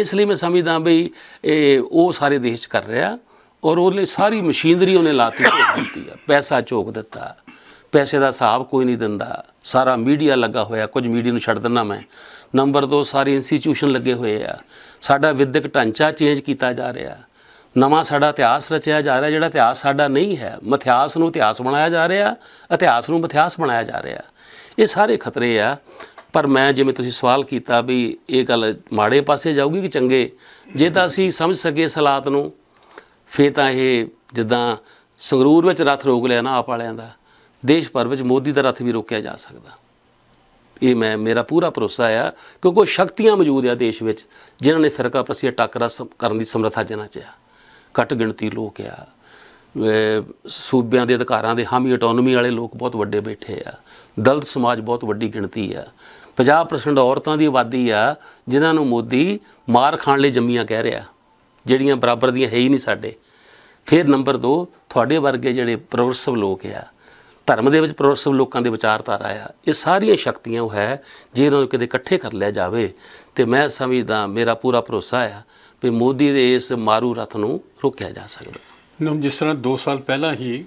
ਇਸ ਲਈ ਮੈਂ ਸਮਝਦਾ ਬਈ ਇਹ ਉਹ ਸਾਰੇ ਦੇਸ਼ ਕਰ ਰਿਹਾ ਔਰ ਉਹਨੇ ਸਾਰੀ ਮਸ਼ੀਨਰੀ ਉਹਨੇ ਲਾਤੀ ਚੋਕ ਦਿੱਤੀ ਆ ਪੈਸਾ ਚੋਕ ਦਿੱਤਾ ਪੈਸੇ ਦਾ ਹਿਸਾਬ ਕੋਈ ਨਹੀਂ ਦਿੰਦਾ ਸਾਰਾ ਮੀਡੀਆ ਲੱਗਾ ਹੋਇਆ ਕੁਝ ਮੀਡੀਆ ਨੂੰ ਛੱਡ ਦਿੰਨਾ ਮੈਂ ਨੰਬਰ 2 ਸਾਰੇ ਇੰਸਟੀਚਿਊਸ਼ਨ ਲੱਗੇ ਹੋਏ ਆ ਸਾਡਾ ਵਿਦਿਅਕ ਢਾਂਚਾ ਚੇਂਜ ਕੀਤਾ ਜਾ ਰਿਹਾ ਨਵਾਂ ਸਾਡਾ ਇਤਿਹਾਸ ਰਚਿਆ ਜਾ ਰਿਹਾ ਜਿਹੜਾ ਇਤਿਹਾਸ ਸਾਡਾ ਨਹੀਂ ਹੈ ਮਥਿਆਸ ਨੂੰ ਇਤਿਹਾਸ ਬਣਾਇਆ ਜਾ ਰਿਹਾ ਇਤਿਹਾਸ ਨੂੰ ਮਥਿਆਸ ਬਣਾਇਆ ਜਾ ਰਿਹਾ ਇਹ ਸਾਰੇ ਖਤਰੇ ਆ ਪਰ ਮੈਂ ਜਿਵੇਂ ਤੁਸੀਂ ਸਵਾਲ ਕੀਤਾ ਵੀ ਇਹ ਗੱਲ ਮਾੜੇ ਪਾਸੇ ਜਾਊਗੀ ਕਿ ਚੰਗੇ ਜੇ ਤਾਂ ਅਸੀਂ ਸਮਝ ਸਕੇ ਸਲਾਤ ਨੂੰ ਫੇ ਤਾਂ ਇਹ ਜਿੱਦਾਂ ਸੰਗਰੂਰ ਵਿੱਚ ਰੱਥ ਰੋਕ ਲਿਆ ਨਾ ਆਪ ਵਾਲਿਆਂ ਦਾ ਦੇਸ਼ ਭਰ ਵਿੱਚ ਮੋਦੀ ਦਾ ਰੱਥ ਵੀ ਰੋਕਿਆ ਜਾ ਸਕਦਾ ਇਹ ਮੈਂ ਮੇਰਾ ਪੂਰਾ ਭਰੋਸਾ ਆ ਕਿਉਂਕਿ ਉਹ ਸ਼ਕਤੀਆਂ ਮੌਜੂਦ ਆ ਦੇਸ਼ ਵਿੱਚ ਜਿਨ੍ਹਾਂ ਨੇ ਫਿਰਕਾ ਪਰਸੀ ਟੱਕਰਾ ਕਰਨ ਦੀ ਸਮਰੱਥਾ ਜਨਾ ਚ ਆ ਘੱਟ ਗਿਣਤੀ ਲੋਕ ਆ ਸੂਬਿਆਂ ਦੇ ਅਧਿਕਾਰਾਂ ਦੇ ਹਾਮੀ ਆਟੋਨੋਮੀ ਵਾਲੇ ਲੋਕ ਬਹੁਤ ਵੱਡੇ ਬੈਠੇ ਆ ਦਲਿਤ ਸਮਾਜ ਬਹੁਤ ਵੱਡੀ ਗਿਣਤੀ ਆ 50% ਔਰਤਾਂ ਦੀ ਆਬਾਦੀ ਆ ਜਿਨ੍ਹਾਂ ਨੂੰ ਮੋਦੀ ਮਾਰ ਖਾਣ ਲਈ ਜੰਮੀਆਂ ਕਹਿ ਰਿਹਾ ਜਿਹੜੀਆਂ ਬਰਾਬਰ ਦੀਆਂ ਹੈ ਹੀ ਨਹੀਂ ਸਾਡੇ ਫਿਰ ਨੰਬਰ 2 ਤੁਹਾਡੇ ਵਰਗੇ ਜਿਹੜੇ ਪ੍ਰੋਗਰੈਸਿਵ ਲੋਕ ਆ ਧਰਮ ਦੇ ਵਿੱਚ ਪ੍ਰੋਗਰੈਸਿਵ ਲੋਕਾਂ ਦੇ ਵਿਚਾਰਧਾਰਾ ਆ ਇਹ ਸਾਰੀਆਂ ਸ਼ਕਤੀਆਂ ਉਹ ਹੈ ਜੇ ਇਹਨਾਂ ਨੂੰ ਕਿਤੇ ਇਕੱਠੇ ਕਰ ਲਿਆ ਜਾਵੇ ਤੇ ਮੈਂ ਸਮਝਦਾ ਮੇਰਾ ਪੂਰਾ ਭਰੋਸਾ ਆ ਵੀ ਮੋਦੀ ਦੇ ਇਸ ਮਾਰੂ ਰਥ ਨੂੰ ਰੋਕਿਆ ਜਾ ਸਕਦਾ ਨਮ ਜਿਸ ਤਰ੍ਹਾਂ 2 ਸਾਲ ਪਹਿਲਾਂ ਹੀ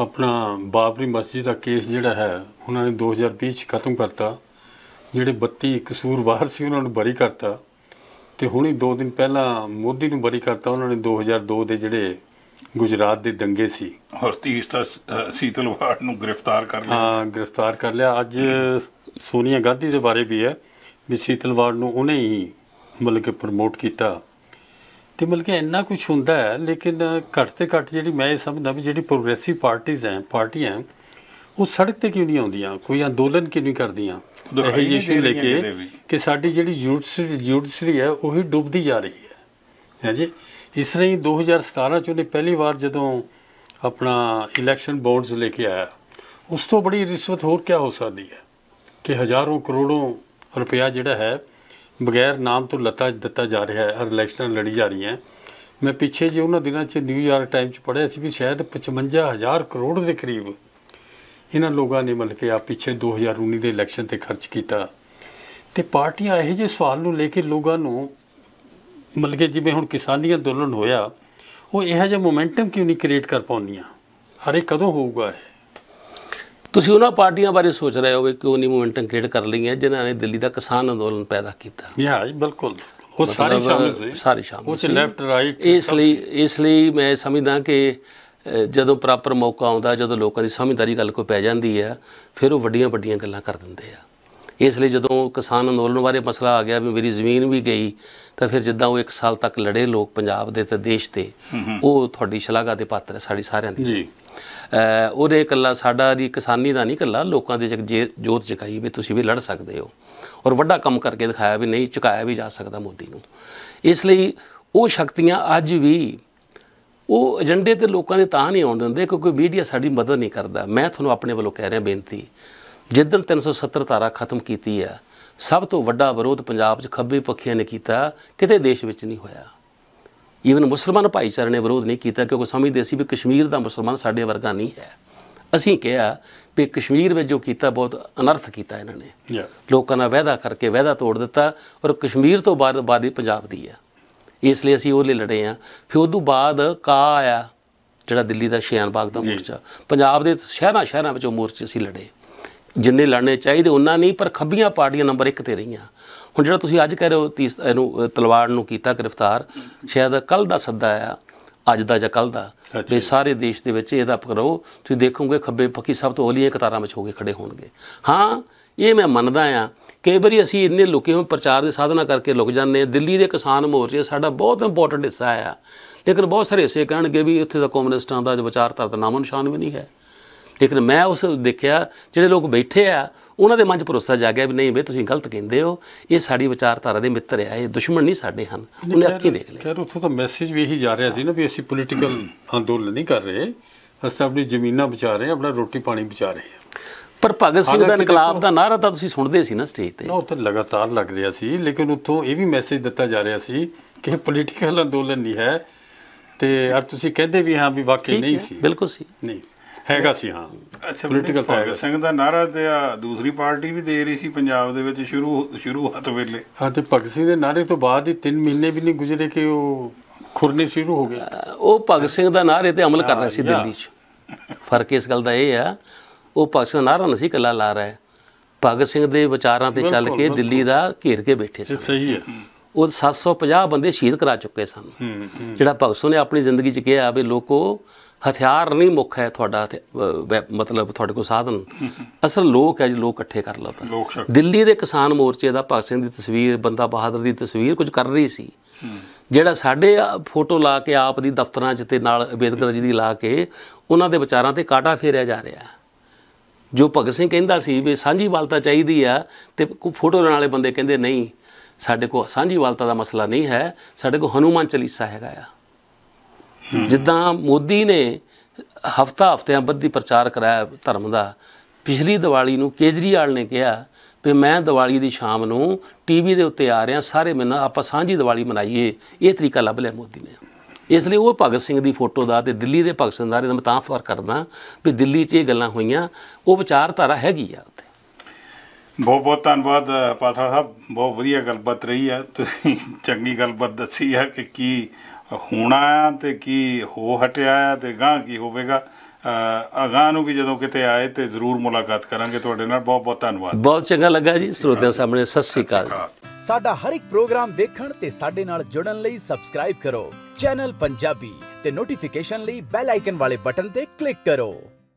ਆਪਣਾ ਬਾਬਰੀ ਮਸਜਿਦ ਦਾ ਕੇਸ ਜਿਹੜਾ ਹੈ ਉਹਨਾਂ ਨੇ 2020 ਚ ਖਤਮ ਕਰਤਾ ਜਿਹੜੇ 32 ਕਸੂਰਵਾਰ ਸੀ ਉਹਨਾਂ ਨੂੰ ਬਰੀ ਕਰਤਾ ਤੇ ਹੁਣੇ 2 ਦਿਨ ਪਹਿਲਾਂ ਮੋਦੀ ਨੂੰ ਬਰੀ ਕਰਤਾ ਉਹਨਾਂ ਨੇ 2002 ਦੇ ਜਿਹੜੇ ਗੁਜਰਾਤ ਦੇ ਦੰਗੇ ਸੀ ਹਰਤੀਸ਼ ਦਾ ਸੀਤਲਵਾੜ ਨੂੰ ਗ੍ਰਿਫਤਾਰ ਕਰ ਲਿਆ ਹਾਂ ਗ੍ਰਿਫਤਾਰ ਕਰ ਲਿਆ ਅੱਜ ਸੋਨੀਆ ਗਾਂਧੀ ਦੇ ਬਾਰੇ ਵੀ ਹੈ ਵੀ ਸੀਤਲਵਾੜ ਨੂੰ ਉਹਨੇ ਹੀ ਮਤਲਬ ਕਿ ਪ੍ਰਮੋਟ ਕੀਤਾ ਤੇ ਮਤਲਬ ਕਿ ਇੰਨਾ ਕੁਝ ਹੁੰਦਾ ਹੈ ਲੇਕਿਨ ਘੱਟ ਤੇ ਘੱਟ ਜਿਹੜੀ ਮੈਂ ਇਹ ਸਮਝਦਾ ਵੀ ਜਿਹੜੀ ਪ੍ਰੋਗਰੈਸਿਵ ਪਾਰਟੀਆਂ ਹੈ ਪਾਰਟੀਆਂ ਉਹ ਸੜਕ ਤੇ ਕਿਉਂ ਨਹੀਂ ਆਉਂਦੀਆਂ ਕੋਈ ਅੰਦੋਲਨ ਕਿਉਂ ਨਹੀਂ ਕਰਦੀਆਂ ਇਹ ਇਸ਼ੂ ਲੈ ਕੇ ਕਿ ਸਾਡੀ ਜਿਹੜੀ ਜੁਡੀਸ਼ਰੀ ਹੈ ਉਹ ਹੀ ਡੁੱਬਦੀ ਜਾ ਰਹੀ ਹੈ ਹਾਂਜੀ ਇਸ ਲਈ 2017 ਚ ਉਹਨੇ ਪਹਿਲੀ ਵਾਰ ਜਦੋਂ ਆਪਣਾ ਇਲੈਕਸ਼ਨ ਬੌਂਡਸ ਲੈ ਕੇ ਆਇਆ ਉਸ ਤੋਂ ਬੜੀ ਰਿਸ਼ਵਤ ਹੋਰ ਕੀ ਹੋ ਸਕਦੀ ਹੈ ਕਿ ਹਜ਼ਾਰਾਂ ਕਰੋੜਾਂ ਰੁਪਇਆ ਜਿਹੜਾ ਹੈ ਬਗੈਰ ਨਾਮ ਤੋਂ ਲੱਤਾ ਦਿੱਤਾ ਜਾ ਰਿਹਾ ਹੈ ਅਰ ਇਲੈਕਸ਼ਨ ਲੜੀ ਜਾ ਰਹੀ ਹੈ ਮੈਂ ਪਿੱਛੇ ਜੇ ਉਹਨਾਂ ਦਿਨਾਂ 'ਚ ਨਿਊਯਾਰਕ ਟਾਈਮ 'ਚ ਪੜ੍ਹਿਆ ਸੀ ਵੀ ਸ਼ਾਇਦ 55000 ਕਰੋੜ ਦੇ ਕਰੀਬ ਇਹਨਾਂ ਲੋਕਾਂ ਨੇ ਮਿਲ ਕੇ ਆ ਪਿੱਛੇ 2019 ਦੇ ਇਲੈਕਸ਼ਨ ਤੇ ਖਰਚ ਕੀਤਾ ਤੇ ਪਾਰਟੀਆਂ ਇਹ ਜੇ ਸਵਾਲ ਨੂੰ ਲੈ ਕੇ ਲੋਕਾਂ ਨੂੰ ਮਤਲਬ ਕਿ ਜਿਵੇਂ ਹੁਣ ਕਿਸਾਨੀ ਅੰਦੋਲਨ ਹੋਇਆ ਉਹ ਇਹੋ ਜਿਹਾ ਮੋਮੈਂਟਮ ਕਿਉਂ ਨਹੀਂ ਕ੍ਰੀਏਟ ਕਰ ਪਾਉਂਦੀਆਂ ਹਰੇ ਕਦੋਂ ਹੋਊਗਾ ਇਹ ਤੁਸੀਂ ਉਹਨਾਂ ਪਾਰਟੀਆਂ ਬਾਰੇ ਸੋਚ ਰਹੇ ਹੋਵੇ ਕਿਉਂ ਨਹੀਂ ਮੋਮੈਂਟਮ ਕ੍ਰੀਏਟ ਕਰ ਲਈਆਂ ਜਿਨ੍ਹਾਂ ਨੇ ਦਿੱਲੀ ਦਾ ਕਿਸਾਨ ਅੰਦੋਲਨ ਪੈਦਾ ਕੀਤਾ ਯਾ ਬਿਲਕੁਲ ਉਹ ਸਾਰੇ ਸ਼ਾਮਿਲ ਸੀ ਸਾਰੇ ਸ਼ਾਮਿਲ ਉਹ ਲੈਫਟ ਰਾਈਟ ਇਸ ਲਈ ਇਸ ਲਈ ਮੈਂ ਸਮਝਦਾ ਕਿ ਜਦੋਂ ਪ੍ਰਾਪਰ ਮੌਕਾ ਆਉਂਦਾ ਜਦੋਂ ਲੋਕਾਂ ਦੀ ਸਮਝਦਾਰੀ ਗੱਲ ਕੋਈ ਪੈ ਜਾਂਦੀ ਹੈ ਫਿਰ ਉਹ ਵੱਡੀਆਂ ਵੱਡੀਆਂ ਗੱਲਾਂ ਕਰ ਦਿੰਦੇ ਆ ਇਸ ਲਈ ਜਦੋਂ ਕਿਸਾਨ ਅੰਦੋਲਨ ਬਾਰੇ ਮਸਲਾ ਆ ਗਿਆ ਵੀ ਮੇਰੀ ਜ਼ਮੀਨ ਵੀ ਗਈ ਤਾਂ ਫਿਰ ਜਿੱਦਾਂ ਉਹ 1 ਸਾਲ ਤੱਕ ਲੜੇ ਲੋਕ ਪੰਜਾਬ ਦੇ ਤੇ ਦੇਸ਼ ਦੇ ਉਹ ਤੁਹਾਡੀ ਸ਼ਲਾਘਾ ਦੇ ਪਾਤਰ ਹੈ ਸਾਡੀ ਸਾਰਿਆਂ ਦੀ ਜੀ ਉਹਦੇ ਇਕੱਲਾ ਸਾਡਾ ਦੀ ਕਿਸਾਨੀ ਦਾ ਨਹੀਂ ਇਕੱਲਾ ਲੋਕਾਂ ਦੇ ਜੋਤ ਜਗਾਈ ਵੀ ਤੁਸੀਂ ਵੀ ਲੜ ਸਕਦੇ ਹੋ ਔਰ ਵੱਡਾ ਕੰਮ ਕਰਕੇ ਦਿਖਾਇਆ ਵੀ ਨਹੀਂ ਚੁਕਾਇਆ ਵੀ ਜਾ ਸਕਦਾ ਮੋਦੀ ਨੂੰ ਇਸ ਲਈ ਉਹ ਸ਼ਕਤੀਆਂ ਅੱਜ ਵੀ ਉਹ ਏਜੰਡੇ ਤੇ ਲੋਕਾਂ ਦੇ ਤਾਂ ਨਹੀਂ ਆਉਣ ਦਿੰਦੇ ਕਿਉਂਕਿ ਮੀਡੀਆ ਸਾਡੀ ਮਦਦ ਨਹੀਂ ਕਰਦਾ ਮੈਂ ਤੁਹਾਨੂੰ ਆਪਣੇ ਵੱਲੋਂ ਕਹਿ ਰਿਹਾ ਬੇਨਤੀ ਜਿੱਦਨ 370 ਧਾਰਾ ਖਤਮ ਕੀਤੀ ਆ ਸਭ ਤੋਂ ਵੱਡਾ ਵਿਰੋਧ ਪੰਜਾਬ 'ਚ ਖੱਬੇ ਪੱਖੀਆਂ ਨੇ ਕੀਤਾ ਕਿਤੇ ਦੇਸ਼ ਵਿੱਚ ਨਹੀਂ ਹੋਇਆ ਈਵਨ ਮੁਸਲਮਾਨ ਭਾਈਚਾਰੇ ਨੇ ਵਿਰੋਧ ਨਹੀਂ ਕੀਤਾ ਕਿਉਂਕਿ ਸਮਝਦੇ ਸੀ ਵੀ ਕਸ਼ਮੀਰ ਦਾ ਮੁਸਲਮਾਨ ਸਾਡੇ ਵਰਗਾ ਨਹੀਂ ਹੈ ਅਸੀਂ ਕਿਹਾ ਵੀ ਕਸ਼ਮੀਰ ਵਿੱਚ ਜੋ ਕੀਤਾ ਬਹੁਤ ਅਨਰਥ ਕੀਤਾ ਇਹਨਾਂ ਨੇ ਲੋਕਾਂ ਦਾ ਵਾਅਦਾ ਕਰਕੇ ਵਾਅਦਾ ਤੋੜ ਦਿੱਤਾ ਔਰ ਕਸ਼ਮੀਰ ਤੋਂ ਬਾਅਦ ਬਾਦੀ ਪੰਜਾਬ ਦੀ ਹੈ ਇਸ ਲਈ ਅਸੀਂ ਉਹ ਲਈ ਲੜੇ ਆ ਫਿਰ ਉਦੋਂ ਬਾਅਦ ਕਾ ਆਇਆ ਜਿਹੜਾ ਦਿੱਲੀ ਦਾ ਸ਼ਿਆਨ ਬਾਗ ਦਾ ਮੋਰਚਾ ਪੰਜਾਬ ਦੇ ਸ਼ਹਿਰਾਂ ਸ਼ਹਿਰਾਂ ਵਿੱਚੋਂ ਮੋਰਚੇ ਅਸੀਂ ਲੜੇ ਜਿੰਨੇ ਲੜਨੇ ਚਾਹੀਦੇ ਉਹਨਾਂ ਨਹੀਂ ਪਰ ਖੱਬੀਆਂ ਪਾਰਟੀਆਂ ਨੰਬਰ 1 ਤੇ ਰਹੀਆਂ ਹੁਣ ਜਿਹੜਾ ਤੁਸੀਂ ਅੱਜ ਕਹਿ ਰਹੇ ਹੋ ਤੀਸ ਇਹਨੂੰ ਤਲਵਾਰ ਨੂੰ ਕੀਤਾ ਗ੍ਰਿਫਤਾਰ ਸ਼ਾਇਦ ਕੱਲ ਦਾ ਸੱਦਾ ਆ ਅੱਜ ਦਾ ਜਾਂ ਕੱਲ ਦਾ ਤੇ ਸਾਰੇ ਦੇਸ਼ ਦੇ ਵਿੱਚ ਇਹਦਾ ਕਰੋ ਤੁਸੀਂ ਦੇਖੋਗੇ ਖੱਬੇ ਪੱਕੀ ਸਭ ਤੋਂ ਹੌਲੀਆਂ ਕਤਾਰਾਂ ਵਿੱਚ ਹੋ ਕੇ ਖੜੇ ਹੋਣਗੇ ਹਾਂ ਇਹ ਮੈਂ ਮੰਨਦਾ ਆ ਕਈ ਵਾਰੀ ਅਸੀਂ ਇੰਨੇ ਲੁਕੇ ਹੋਏ ਪ੍ਰਚਾਰ ਦੇ ਸਾਧਨਾ ਕਰਕੇ ਲੁਕ ਜਾਂਦੇ ਆ ਦਿੱਲੀ ਦੇ ਕਿਸਾਨ ਮੋਰਚੇ ਸਾਡਾ ਬਹੁਤ ਇੰਪੋਰਟੈਂਟ ਹਿੱਸਾ ਆ ਲੇਕਿਨ ਬਹੁਤ ਸਾਰੇ ਹਿੱਸੇ ਕਹਿਣਗੇ ਵੀ ਇੱਥੇ ਦਾ ਕਮਿਊਨਿਸਟਾਂ ਦਾ ਵਿਚਾਰਧਾਰਾ ਤਾਂ ਨਾਮੋ ਨਿਸ਼ਾਨ ਵੀ ਨਹੀਂ ਹੈ ਲੇਕਿਨ ਮੈਂ ਉਸ ਦੇਖਿਆ ਜਿਹੜੇ ਲੋਕ ਬੈਠੇ ਆ ਉਹਨਾਂ ਦੇ ਮਨ 'ਚ ਭਰੋਸਾ ਜਾਗਿਆ ਵੀ ਨਹੀਂ ਬਈ ਤੁਸੀਂ ਗਲਤ ਕਹਿੰਦੇ ਹੋ ਇਹ ਸਾਡੀ ਵਿਚਾਰਧਾਰਾ ਦੇ ਮਿੱਤਰ ਆ ਇਹ ਦੁਸ਼ਮਣ ਨਹੀਂ ਸਾਡੇ ਹਨ ਉਹਨੇ ਅੱਖੀ ਦੇਖ ਲਿਆ ਖੈਰ ਉੱਥੋਂ ਤਾਂ ਮੈਸੇਜ ਵੀ ਇਹੀ ਜਾ ਰਿਹਾ ਸੀ ਨਾ ਵੀ ਅਸੀਂ ਪੋਲੀਟੀਕਲ ਅੰਦੋਲਨ ਨਹੀਂ ਕਰ ਰਹੇ ਅਸੀਂ ਆਪਣੀ ਜ਼ਮੀਨਾਂ ਬਚਾ ਰਹੇ ਆਪਣਾ ਰੋਟੀ ਪਾਣੀ ਬਚਾ ਰਹੇ ਹਾਂ ਪਰ ਭਗਤ ਸਿੰਘ ਦਾ ਇਨਕਲਾਬ ਦਾ ਨਾਰਾ ਤਾਂ ਤੁਸੀਂ ਸੁਣਦੇ ਸੀ ਨਾ ਸਟੇਜ ਤੇ ਨਾ ਉੱਥੇ ਲਗਾਤਾਰ ਲੱਗ ਰਿਹਾ ਸੀ ਲੇਕਿਨ ਉੱਥੋਂ ਇਹ ਵੀ ਮੈਸੇਜ ਦਿੱਤਾ ਜਾ ਰਿਹਾ ਸੀ ਕਿ ਪੋਲੀਟੀਕਲ ਅੰਦੋਲਨ ਨਹੀਂ ਹੈ ਤੇ ਅਰ ਤੁਸੀਂ ਕਹਿੰਦੇ ਵੀ ਹਾਂ ਵੀ ਵਾਕਈ ਨਹੀਂ ਸੀ ਬਿਲਕੁਲ ਸੀ ਨਹੀਂ ਹੈਗਾ ਸੀ ਹਾਂ ਅੱਛਾ ਪੋਲੀਟੀਕਲ ਤਾਂ ਹੈਗਾ ਸਿੰਘ ਦਾ ਨਾਰਾ ਤੇ ਆ ਦੂਸਰੀ ਪਾਰਟੀ ਵੀ ਦੇ ਰਹੀ ਸੀ ਪੰਜਾਬ ਦੇ ਵਿੱਚ ਸ਼ੁਰੂ ਸ਼ੁਰੂਆਤ ਵੇਲੇ ਹਾਂ ਤੇ ਭਗਤ ਸਿੰਘ ਦੇ ਨਾਰੇ ਤੋਂ ਬਾਅਦ ਹੀ 3 ਮਹੀਨੇ ਵੀ ਨਹੀਂ ਗੁਜ਼ਰੇ ਕਿ ਉਹ ਖੁਰਨੇ ਸ਼ੁਰੂ ਹੋ ਗਏ ਉਹ ਭਗਤ ਸਿੰਘ ਦਾ ਨਾਰੇ ਤੇ ਅਮਲ ਕਰ ਰਿਹਾ ਸੀ ਦਿੱਲੀ 'ਚ ਫਰਕ ਇਸ ਗੱਲ ਦਾ ਇਹ ਆ ਉਹ ਭਗਤ ਸਿੰਘ ਨਾਰਾ ਨਹੀਂ ਸੀ ਕੱਲਾ ਲਾ ਰਿਹਾ ਭਗਤ ਸਿੰਘ ਦੇ ਵਿਚਾਰਾਂ ਤੇ ਚੱਲ ਕੇ ਦਿੱਲੀ ਦਾ ਘੇਰ ਕੇ ਬੈਠੇ ਸੀ ਸਹੀ ਹੈ ਉਹ 750 ਬੰਦੇ ਸ਼ਹੀਦ ਕਰਾ ਚੁੱਕੇ ਸਨ ਜਿਹੜਾ ਭਗਤ ਸਿੰਘ ਨੇ ਆਪਣੀ ਜ਼ਿੰਦਗੀ 'ਚ ਕਿਹਾ ਵੀ ਲੋਕੋ ਹਥਿਆਰ ਨਹੀਂ ਮੁੱਖ ਹੈ ਤੁਹਾਡਾ ਮਤਲਬ ਤੁਹਾਡੇ ਕੋਲ ਸਾਧਨ ਅਸਲ ਲੋਕ ਹੈ ਜੀ ਲੋਕ ਇਕੱਠੇ ਕਰ ਲਤਾ ਦਿੱਲੀ ਦੇ ਕਿਸਾਨ ਮੋਰਚੇ ਦਾ ਭਗਤ ਸਿੰਘ ਦੀ ਤਸਵੀਰ ਬੰਦਾ ਬਹਾਦਰ ਦੀ ਤਸਵੀਰ ਕੁਝ ਕਰ ਰਹੀ ਸੀ ਜਿਹੜਾ ਸਾਡੇ ਫੋਟੋ ਲਾ ਕੇ ਆਪ ਦੀ ਦਫ਼ਤਰਾਂ 'ਚ ਤੇ ਨਾਲ ਅਬੇਦਕਰ ਜੀ ਦੀ ਲਾ ਕੇ ਉਹਨਾਂ ਦੇ ਵਿਚਾਰਾਂ ਤੇ ਕਾਟਾ ਫੇਰਿਆ ਜਾ ਰਿਹਾ ਜੋ ਭਗਤ ਸਿੰਘ ਕਹਿੰਦਾ ਸੀ ਵੀ ਸਾਂਝੀ ਵਾਲਤਾ ਚਾਹੀਦੀ ਆ ਤੇ ਕੋਈ ਫੋਟੋ ਲੈਣ ਵਾਲੇ ਬੰਦੇ ਕਹਿੰਦੇ ਨਹੀਂ ਸਾਡੇ ਕੋ ਸਾਂਝੀ ਵਾਲਤਾ ਦਾ ਮਸਲਾ ਨਹੀਂ ਹੈ ਸਾਡੇ ਕੋ ਹਨੂਮਾਨ ਚਾਲੀਸਾ ਹੈਗਾ ਆ ਜਿੱਦਾਂ ਮੋਦੀ ਨੇ ਹਫਤਾ ਹਫਤਿਆਂ ਬੱਧੀ ਪ੍ਰਚਾਰ ਕਰਾਇਆ ਧਰਮ ਦਾ ਪਿਛਲੀ ਦੀਵਾਲੀ ਨੂੰ ਕੇਜਰੀਵਾਲ ਨੇ ਕਿਹਾ ਵੀ ਮੈਂ ਦੀਵਾਲੀ ਦੀ ਸ਼ਾਮ ਨੂੰ ਟੀਵੀ ਦੇ ਉੱਤੇ ਆ ਰਿਹਾ ਸਾਰੇ ਮੈਨਾਂ ਆਪਾਂ ਸਾਂਝੀ ਦੀਵਾਲੀ ਮਨਾਈਏ ਇਹ ਤਰੀਕਾ ਲੱਭ ਲਿਆ ਮੋਦੀ ਨੇ ਇਸ ਲਈ ਉਹ ਭਗਤ ਸਿੰਘ ਦੀ ਫੋਟੋ ਦਾ ਤੇ ਦਿੱਲੀ ਦੇ ਭਗਤ ਸਿੰਘ ਦਾ ਮੈਂ ਤਾਂ ਫਰਕ ਕਰਦਾ ਵੀ ਦਿੱਲੀ 'ਚ ਇਹ ਗੱਲਾਂ ਹੋਈਆਂ ਉਹ ਵਿਚਾਰਧਾਰਾ ਹੈਗੀ ਆ ਉੱਥੇ ਬਹੁਤ ਬਹੁਤ ਧੰਨਵਾਦ ਪਾਤਰਾ ਸਾਹਿਬ ਬਹੁਤ ਵਧੀਆ ਗੱਲਬਾਤ ਰਹੀ ਆ ਤੁਸੀਂ ਚੰਗੀ ਗੱਲਬਾਤ ਦੱਸੀ ਆ ਕਿ ਕੀ ਹੋਣਾ ਤੇ ਕੀ ਹੋ ਹਟਿਆ ਆ ਤੇ ਗਾਂ ਕੀ ਹੋਵੇਗਾ ਅਗਾਂ ਨੂੰ ਵੀ ਜਦੋਂ ਕਿਤੇ ਆਏ ਤੇ ਜ਼ਰੂਰ ਮੁਲਾਕਾਤ ਕਰਾਂਗੇ ਤੁਹਾਡੇ ਨਾਲ ਬਹੁਤ ਬਹੁਤ ਧੰਨਵਾਦ ਬਹੁਤ ਚੰਗਾ ਲੱਗਾ ਜੀ ਸਰੋਤਿਆਂ ਸਾਹਮਣੇ ਸਤਿ ਸ੍ਰੀ ਅਕਾਲ ਸਾਡਾ ਹਰ ਇੱਕ ਪ੍ਰੋਗਰਾਮ ਦੇਖਣ ਤੇ ਸਾਡੇ ਨਾਲ ਜੁੜਨ ਲਈ ਸਬਸਕ੍ਰਾਈਬ ਕਰੋ ਚੈਨਲ ਪੰਜਾਬੀ ਤੇ ਨੋਟੀਫਿਕੇਸ਼ਨ ਲਈ ਬੈਲ ਆਈਕਨ ਵਾਲੇ ਬਟਨ ਤੇ ਕਲਿੱਕ ਕਰੋ